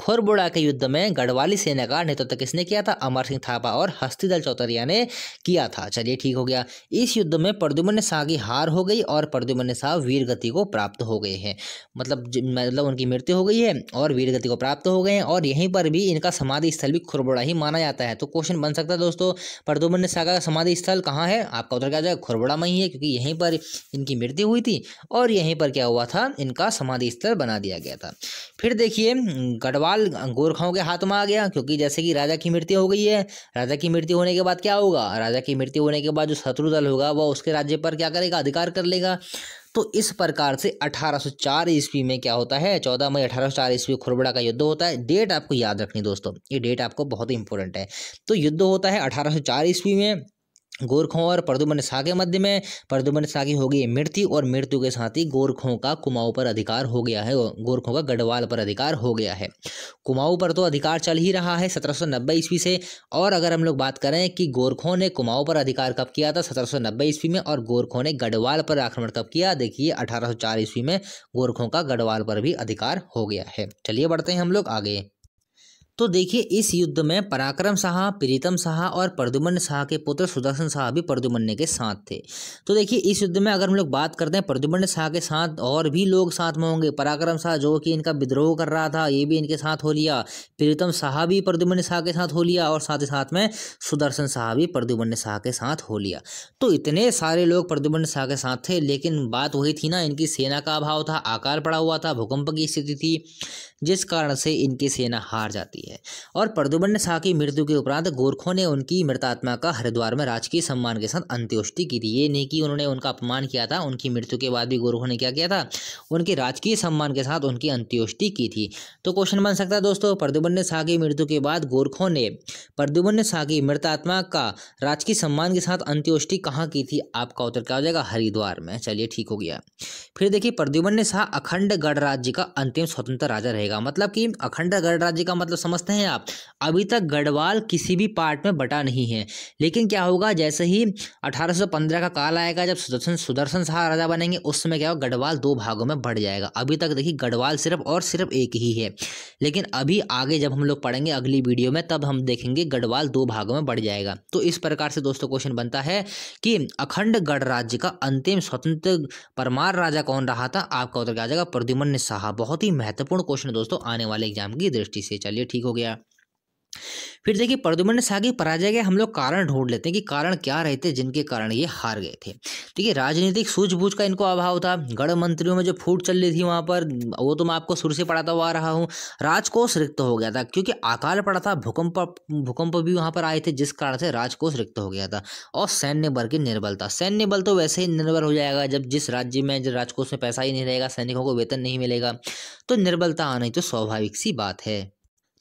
खोरबोड़ा के युद्ध में गढ़वाली सेना का नेतृत्व तो किसने किया था अमर सिंह थापा और हस्तीदल चौतरिया ने किया था चलिए ठीक हो गया इस युद्ध में प्रद्युमन शाह की हार हो गई और प्रद्युमन शाह वीर गति को प्राप्त हो गए हैं मतलब मतलब उनकी मृत्यु हो गई है और वीर गति को प्राप्त हो गए हैं और यहीं पर भी इनका समाधि स्थल भी खुरबोड़ा ही माना जाता है तो क्वेश्चन बन सकता है दोस्तों प्रद्युमन शाह का समाधि स्थल कहाँ है आपका उत्तर क्या जाएगा खुरबोड़ा में ही है क्योंकि यहीं पर इनकी मृत्यु हुई थी और यहीं पर क्या हुआ था इनका समाधि स्थल बना दिया गया था फिर देखिए गढ़वाल गोरखाओं के हाथ में आ गया क्योंकि जैसे कि राजा की मृत्यु हो गई है राजा की मृत्यु होने के बाद क्या होगा राजा की मृत्यु होने के बाद जो शत्रु दल होगा वह उसके राज्य पर क्या करेगा अधिकार कर लेगा तो इस प्रकार से 1804 ईस्वी में क्या होता है 14 मई 1804 ईस्वी खुरबड़ा का युद्ध होता है डेट आपको याद रखनी दोस्तों ये डेट आपको बहुत इंपॉर्टेंट है तो युद्ध होता है 1804 ईस्वी में गोरखों और प्रदुमन शाह के मध्य में प्रदुमन शाह की हो गई मृत्यु और मृत्यु के साथ ही गोरखों का कुमाऊं पर अधिकार हो गया है गोरखों का गढ़वाल पर अधिकार हो गया है कुमाऊं पर तो अधिकार चल ही रहा है सत्रह सौ नब्बे ईस्वी से और अगर हम लोग बात करें कि गोरखों ने कुमाऊं पर अधिकार कब किया था सत्रह सौ नब्बे ईस्वी में और गोरखों ने गढ़वाल पर आक्रमण कब किया देखिए चार ईस्वी में गोरखों का गढ़वाल पर भी अधिकार हो गया है चलिए बढ़ते हैं हम लोग आगे तो देखिए इस युद्ध में पराक्रम शाह प्रीतम शाह और प्रद्युमन शाह के पुत्र सुदर्शन शाह भी प्रद्युमन्य के साथ थे तो देखिए इस युद्ध में अगर हम लोग बात करते हैं प्रद्युमन शाह के साथ और भी लोग साथ में होंगे पराक्रम शाह जो कि इनका विद्रोह कर रहा था ये भी इनके साथ हो लिया प्रीतम शाह भी प्रद्युमन शाह के साथ हो लिया और साथ ही साथ में सुदर्शन शाह भी प्रद्युमन शाह के साथ हो लिया तो इतने सारे लोग प्रद्युमन शाह के साथ थे लेकिन बात वही थी ना इनकी सेना का अभाव था आकार पड़ा हुआ था भूकंप की स्थिति थी जिस कारण से इनकी सेना हार जाती है और प्रदुमन शाह की मृत्यु के उपरांत गोरखों ने उनकी मृतात्मा का हरिद्वार में राजकीय सम्मान के साथ अंत्योष्टि की थी ये नहीं कि उन्होंने उनका अपमान किया था उनकी मृत्यु के बाद भी गोरखों ने क्या किया था उनके राजकीय सम्मान के साथ उनकी अंत्योष्टि की थी तो क्वेश्चन बन सकता है दोस्तों प्रदुमन शाह की मृत्यु के बाद गोरखों ने प्रदुमन शाह की मृतात्मा का राजकीय सम्मान के साथ अंत्योष्टि कहाँ की थी आपका उत्तर क्या हो जाएगा हरिद्वार में चलिए ठीक हो गया फिर देखिए प्रद्युमन शाह अखंड गढ़ राज्य का अंतिम स्वतंत्र राजा रहे रहेगा मतलब कि अखंड गणराज्य का मतलब समझते हैं आप अभी तक गढ़वाल किसी भी पार्ट में बटा नहीं है लेकिन क्या होगा जैसे ही 1815 का काल आएगा जब सुदर्शन सुदर्शन शाह राजा बनेंगे उस समय क्या होगा गढ़वाल दो भागों में बढ़ जाएगा अभी तक देखिए गढ़वाल सिर्फ और सिर्फ एक ही है लेकिन अभी आगे जब हम लोग पढ़ेंगे अगली वीडियो में तब हम देखेंगे गढ़वाल दो भागों में बढ़ जाएगा तो इस प्रकार से दोस्तों क्वेश्चन बनता है कि अखंड गणराज्य का अंतिम स्वतंत्र परमार राजा कौन रहा था आपका उत्तर क्या जाएगा प्रद्युमन शाह बहुत ही महत्वपूर्ण क्वेश्चन दोस्तों आने वाले एग्जाम की दृष्टि से चलिए ठीक हो गया फिर देखिए प्रदुमन शाह की पराजय के हम लोग कारण ढूंढ लेते हैं कि कारण क्या रहे थे जिनके कारण ये हार गए थे देखिए राजनीतिक सूझबूझ का इनको अभाव था गढ़ मंत्रियों में जो फूट चल रही थी वहाँ पर वो तो मैं आपको शुरू से पढ़ाता हुआ रहा हूँ राजकोष रिक्त हो गया था क्योंकि अकाल पड़ा था भूकंप भूकंप भी वहाँ पर आए थे जिस कारण से राजकोष रिक्त हो गया था और सैन्य बल की निर्बलता सैन्य बल तो वैसे ही निर्बल हो जाएगा जब जिस राज्य में जब राजकोष में पैसा ही नहीं रहेगा सैनिकों को वेतन नहीं मिलेगा तो निर्बलता आना ही तो स्वाभाविक सी बात है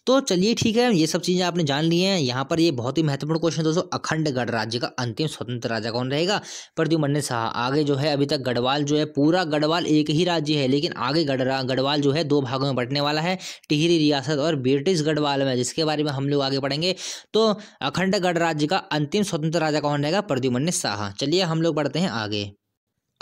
तो चलिए ठीक है ये सब चीज़ें आपने जान ली हैं यहाँ पर ये बहुत ही महत्वपूर्ण क्वेश्चन है दोस्तों अखंड गणराज्य का अंतिम स्वतंत्र राजा कौन रहेगा प्रद्युमन शाह आगे जो है अभी तक गढ़वाल जो है पूरा गढ़वाल एक ही राज्य है लेकिन आगे गढ़ गढ़वाल जो है दो भागों में बढ़ने वाला है टिहरी रियासत और ब्रिटिश गढ़वाल में जिसके बारे में हम लोग आगे पढ़ेंगे तो अखंड गणराज्य का अंतिम स्वतंत्र राजा कौन रहेगा प्रद्युमन शाह चलिए हम लोग पढ़ते हैं आगे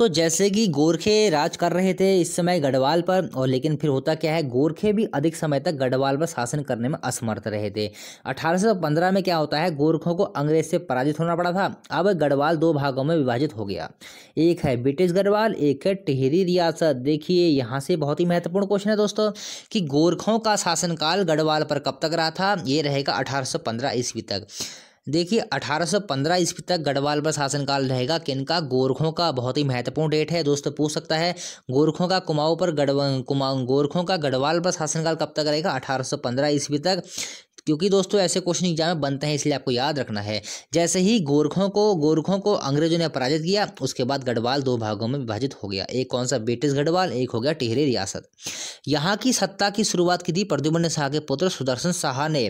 तो जैसे कि गोरखे राज कर रहे थे इस समय गढ़वाल पर और लेकिन फिर होता क्या है गोरखे भी अधिक समय तक गढ़वाल पर शासन करने में असमर्थ रहे थे 1815 में क्या होता है गोरखों को अंग्रेज से पराजित होना पड़ा था अब गढ़वाल दो भागों में विभाजित हो गया एक है ब्रिटिश गढ़वाल एक है टिहरी रियासत देखिए यहाँ से बहुत ही महत्वपूर्ण क्वेश्चन है दोस्तों कि गोरखों का शासनकाल गढ़वाल पर कब तक रहा था ये रहेगा अठारह ईस्वी तक देखिए 1815 ईस्वी तक गढ़वाल पर शासनकाल रहेगा किनका गोरखों का बहुत ही महत्वपूर्ण डेट है दोस्तों पूछ सकता है गोरखों का कुमाऊं पर गढ़ कुमाऊं गोरखों का गढ़वाल पर शासनकाल कब तक रहेगा 1815 ईस्वी तक क्योंकि दोस्तों ऐसे क्वेश्चन एग्जाम में बनते हैं इसलिए आपको याद रखना है जैसे ही गोरखों को गोरखों को अंग्रेजों ने पराजित किया उसके बाद गढ़वाल दो भागों में विभाजित हो गया एक कौन सा ब्रिटिश गढ़वाल एक हो गया टिहरी रियासत यहाँ की सत्ता की शुरुआत की थी प्रद्युम्न शाह के पुत्र सुदर्शन शाह ने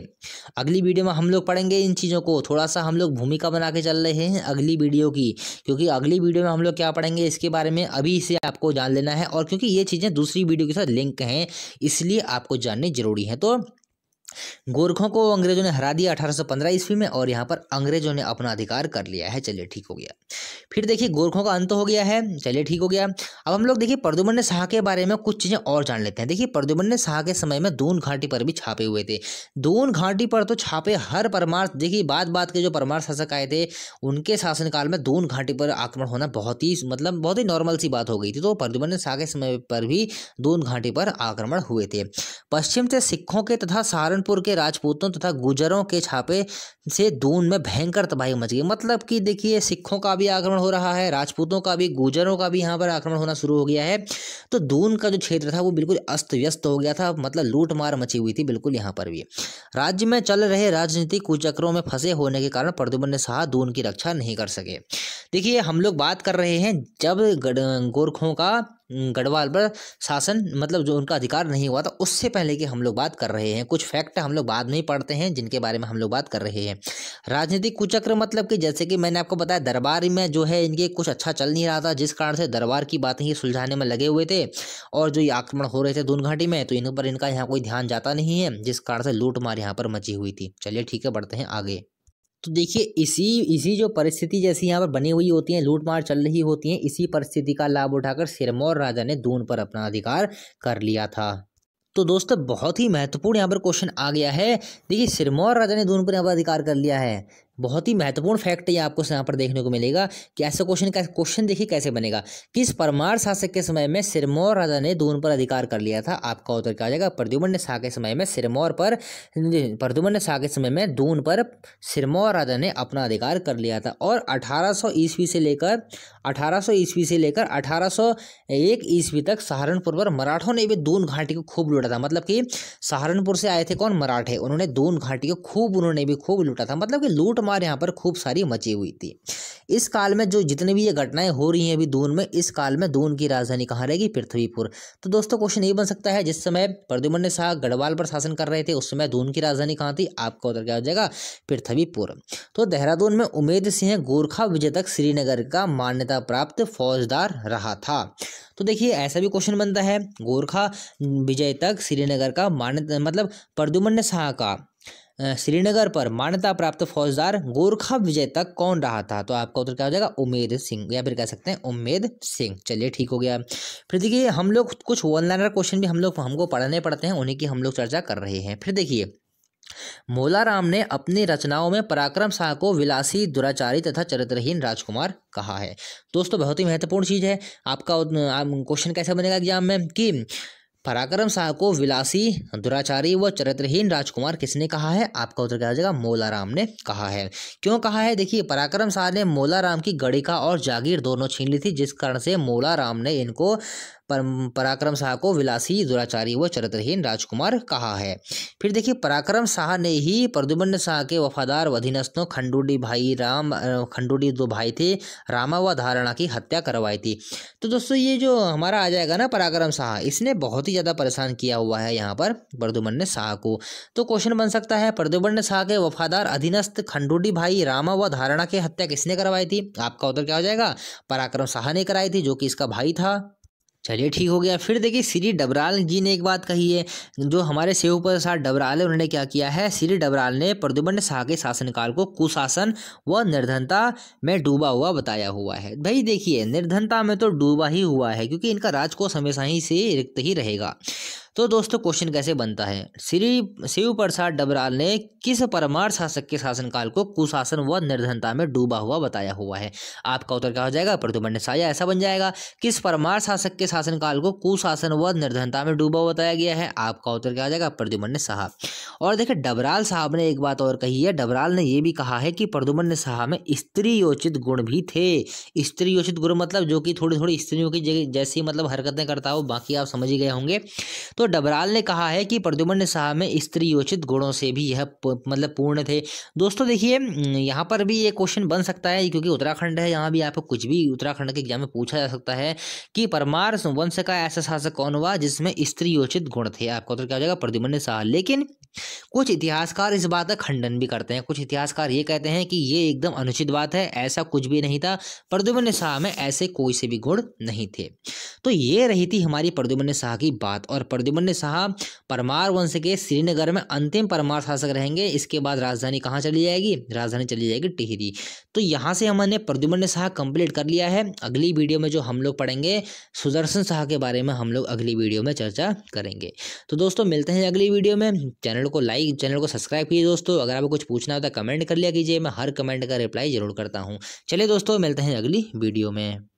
अगली वीडियो में हम लोग पढ़ेंगे इन चीज़ों को थोड़ा सा हम लोग भूमिका बना के चल रहे हैं अगली वीडियो की क्योंकि अगली वीडियो में हम लोग क्या पढ़ेंगे इसके बारे में अभी इसे आपको जान लेना है और क्योंकि ये चीज़ें दूसरी वीडियो के साथ लिंक हैं इसलिए आपको जानने जरूरी है तो गोरखों को अंग्रेजों ने हरा दिया 1815 ईस्वी में और यहाँ पर अंग्रेजों ने अपना अधिकार कर लिया है चलिए ठीक हो गया फिर देखिए गोरखों का अंत हो गया है चलिए ठीक हो गया अब हम लोग देखिए प्रदुमन ने शाह के बारे में कुछ चीज़ें और जान लेते हैं देखिए प्रदुमन ने शाह के समय में दून घाटी पर भी छापे हुए थे दून घाटी पर तो छापे हर परमार्थ देखिए बात बात के जो परमार्थ शासक आए थे उनके शासनकाल में दून घाटी पर आक्रमण होना बहुत ही मतलब बहुत ही नॉर्मल सी बात हो गई थी तो प्रदुमन ने शाह के समय पर भी दून घाटी पर आक्रमण हुए थे पश्चिम से सिखों के तथा सहारन सहारनपुर के राजपूतों तथा गुजरों के छापे से दून में भयंकर तबाही मच गई मतलब कि देखिए सिखों का भी आक्रमण हो रहा है राजपूतों का भी गुजरों का भी यहाँ पर आक्रमण होना शुरू हो गया है तो दून का जो क्षेत्र था वो बिल्कुल अस्त व्यस्त हो गया था मतलब लूट मार मची हुई थी बिल्कुल यहाँ पर भी राज्य में चल रहे राजनीतिक कुचक्रों में फंसे होने के कारण प्रद्युमन ने शाह दून की रक्षा नहीं कर सके देखिए हम लोग बात कर रहे हैं जब गोरखों का गढ़वाल पर शासन मतलब जो उनका अधिकार नहीं हुआ था उससे पहले की हम लोग बात कर रहे हैं कुछ फैक्ट हम लोग बाद में ही पढ़ते हैं जिनके बारे में हम लोग बात कर रहे हैं राजनीतिक कुचक्र मतलब कि जैसे कि मैंने आपको बताया दरबार में जो है इनके कुछ अच्छा चल नहीं रहा था जिस कारण से दरबार की बातें ही सुलझाने में लगे हुए थे और जो ये आक्रमण हो रहे थे दून घाटी में तो इन पर इनका यहाँ कोई ध्यान जाता नहीं है जिस कारण से लूट मार यहाँ पर मची हुई थी चलिए ठीक है बढ़ते हैं आगे तो देखिए इसी इसी जो परिस्थिति जैसी यहाँ पर बनी हुई होती है लूटमार चल रही होती है इसी परिस्थिति का लाभ उठाकर सिरमौर राजा ने दून पर अपना अधिकार कर लिया था तो दोस्तों बहुत ही महत्वपूर्ण यहाँ पर क्वेश्चन आ गया है देखिए सिरमौर राजा ने दून पर यहाँ पर अधिकार कर लिया है बहुत ही महत्वपूर्ण फैक्ट ये आपको यहाँ पर देखने को मिलेगा कि ऐसा क्वेश्चन का क्वेश्चन देखिए कैसे बनेगा किस परमार शासक के समय में सिरमौर राजा ने दून पर अधिकार कर लिया था आपका उत्तर क्या आ जाएगा प्रद्युमन ने शाह के समय में सिरमौर पर प्रद्युमन ने शाह के समय में दून पर सिरमौर राजा ने अपना अधिकार कर लिया था और अठारह ईस्वी से लेकर अठारह ईस्वी से लेकर अठारह ईस्वी तक सहारनपुर पर मराठों ने भी दून घाटी को खूब लूटा था मतलब कि सहारनपुर से आए थे कौन मराठे उन्होंने दून घाटी को खूब उन्होंने भी खूब लूटा था मतलब कि लूट हमारे यहाँ पर खूब सारी मची हुई थी इस काल में जो जितनी भी ये घटनाएं हो रही हैं अभी दून में इस काल में दून की राजधानी कहाँ रहेगी पृथ्वीपुर तो दोस्तों क्वेश्चन ये बन सकता है जिस समय प्रद्युमन शाह गढ़वाल पर शासन कर रहे थे उस समय दून की राजधानी कहाँ थी आपका उत्तर क्या हो जाएगा पृथ्वीपुर तो देहरादून में उमेद सिंह गोरखा विजय तक श्रीनगर का मान्यता प्राप्त फौजदार रहा था तो देखिए ऐसा भी क्वेश्चन बनता है गोरखा विजय तक श्रीनगर का मान्यता मतलब प्रद्युमन शाह का श्रीनगर पर मान्यता प्राप्त फौजदार गोरखा विजय तक कौन रहा था तो आपका उत्तर क्या हो जाएगा उमेद सिंह या फिर कह सकते हैं उमेद सिंह चलिए ठीक हो गया फिर देखिए हम लोग कुछ वन लाइनर क्वेश्चन भी हम लोग हमको पढ़ने पड़ते हैं उन्हीं की हम लोग चर्चा कर रहे हैं फिर देखिए मोलाराम ने अपनी रचनाओं में पराक्रम शाह को विलासी दुराचारी तथा चरित्रहीन राजकुमार कहा है दोस्तों बहुत ही महत्वपूर्ण चीज़ है आपका क्वेश्चन कैसे बनेगा एग्जाम में कि पराक्रम शाह को विलासी दुराचारी व चरित्रहीन राजकुमार किसने कहा है आपका उत्तर क्या हो जाएगा मोलाराम ने कहा है क्यों कहा है देखिए पराक्रम शाह ने मोलाराम की गड़िका और जागीर दोनों छीन ली थी जिस कारण से मोलाराम ने इनको पराक्रम शाह को विलासी दुराचारी व चरित्रहीन राजकुमार कहा है फिर देखिए पराक्रम शाह ने ही प्रदुमन शाह के वफादार वधीनस्थों खंडूडी भाई राम खंडूडी दो भाई थे रामा व धारणा की हत्या करवाई थी तो दोस्तों ये जो हमारा आ जाएगा ना पराक्रम शाह इसने बहुत ही ज़्यादा परेशान किया हुआ है यहाँ पर प्रदुमन शाह को तो क्वेश्चन बन सकता है प्रदुमन शाह के वफादार अधीनस्थ खंडूडी भाई रामा व धारणा की हत्या किसने करवाई थी आपका उत्तर क्या हो जाएगा पराक्रम शाह ने कराई थी जो कि इसका भाई था चलिए ठीक हो गया फिर देखिए श्री डबराल जी ने एक बात कही है जो हमारे सेव प्रसाद डबराल है उन्होंने क्या किया है श्री डबराल ने प्रद्युम्न शाह के शासनकाल को कुशासन व निर्धनता में डूबा हुआ बताया हुआ है भाई देखिए निर्धनता में तो डूबा ही हुआ है क्योंकि इनका राजकोष हमेशा ही से रिक्त ही रहेगा तो दोस्तों क्वेश्चन कैसे बनता है श्री शिव प्रसाद डबराल ने किस परमार शासक के शासनकाल को कुशासन व निर्धनता में डूबा हुआ बताया हुआ है आपका उत्तर क्या हो जाएगा प्रदुमन साया ऐसा बन जाएगा किस परमार शासक के शासनकाल को कुशासन व निर्धनता में डूबा हुआ बताया गया है आपका उत्तर क्या हो जाएगा प्रद्युमन साहा और देखिए डबराल साहब ने एक बात और कही है डबराल ने यह भी कहा है कि प्रद्युमन साहा में स्त्री योचित गुण भी थे स्त्री योचित गुण मतलब जो कि थोड़ी थोड़ी स्त्रियों की जैसी मतलब हरकतें करता हो बाकी आप समझ ही गए होंगे तो तो डबराल ने कहा है कि प्रद्युमन साहब में स्त्री योचित गुणों से भी यह मतलब पूर्ण थे दोस्तों देखिए यहाँ पर भी ये क्वेश्चन बन सकता है क्योंकि उत्तराखंड है यहाँ भी आपको कुछ भी उत्तराखंड के एग्जाम में पूछा जा सकता है कि परमार वंश का ऐसा शासक कौन हुआ जिसमें स्त्री योचित गुण थे आपका उत्तर क्या हो जाएगा प्रद्युमन साहब लेकिन कुछ इतिहासकार इस बात का खंडन भी करते हैं कुछ इतिहासकार ये कहते हैं कि ये एकदम अनुचित बात है ऐसा कुछ भी नहीं था प्रद्युमन शाह में ऐसे कोई से भी गुण नहीं थे तो ये रही थी हमारी प्रद्युमन शाह की बात और प्रद्युमन प्रद्युम्न शाह परमार वंश के श्रीनगर में अंतिम परमार शासक रहेंगे इसके बाद राजधानी कहाँ चली जाएगी राजधानी चली जाएगी टिहरी तो यहाँ से हमने प्रद्युम्न शाह कंप्लीट कर लिया है अगली वीडियो में जो हम लोग पढ़ेंगे सुदर्शन शाह के बारे में हम लोग अगली वीडियो में चर्चा करेंगे तो दोस्तों मिलते हैं अगली वीडियो में चैनल को लाइक चैनल को सब्सक्राइब कीजिए दोस्तों अगर आपको कुछ पूछना होता तो कमेंट कर लिया कीजिए मैं हर कमेंट का रिप्लाई जरूर करता हूँ चलिए दोस्तों मिलते हैं अगली वीडियो में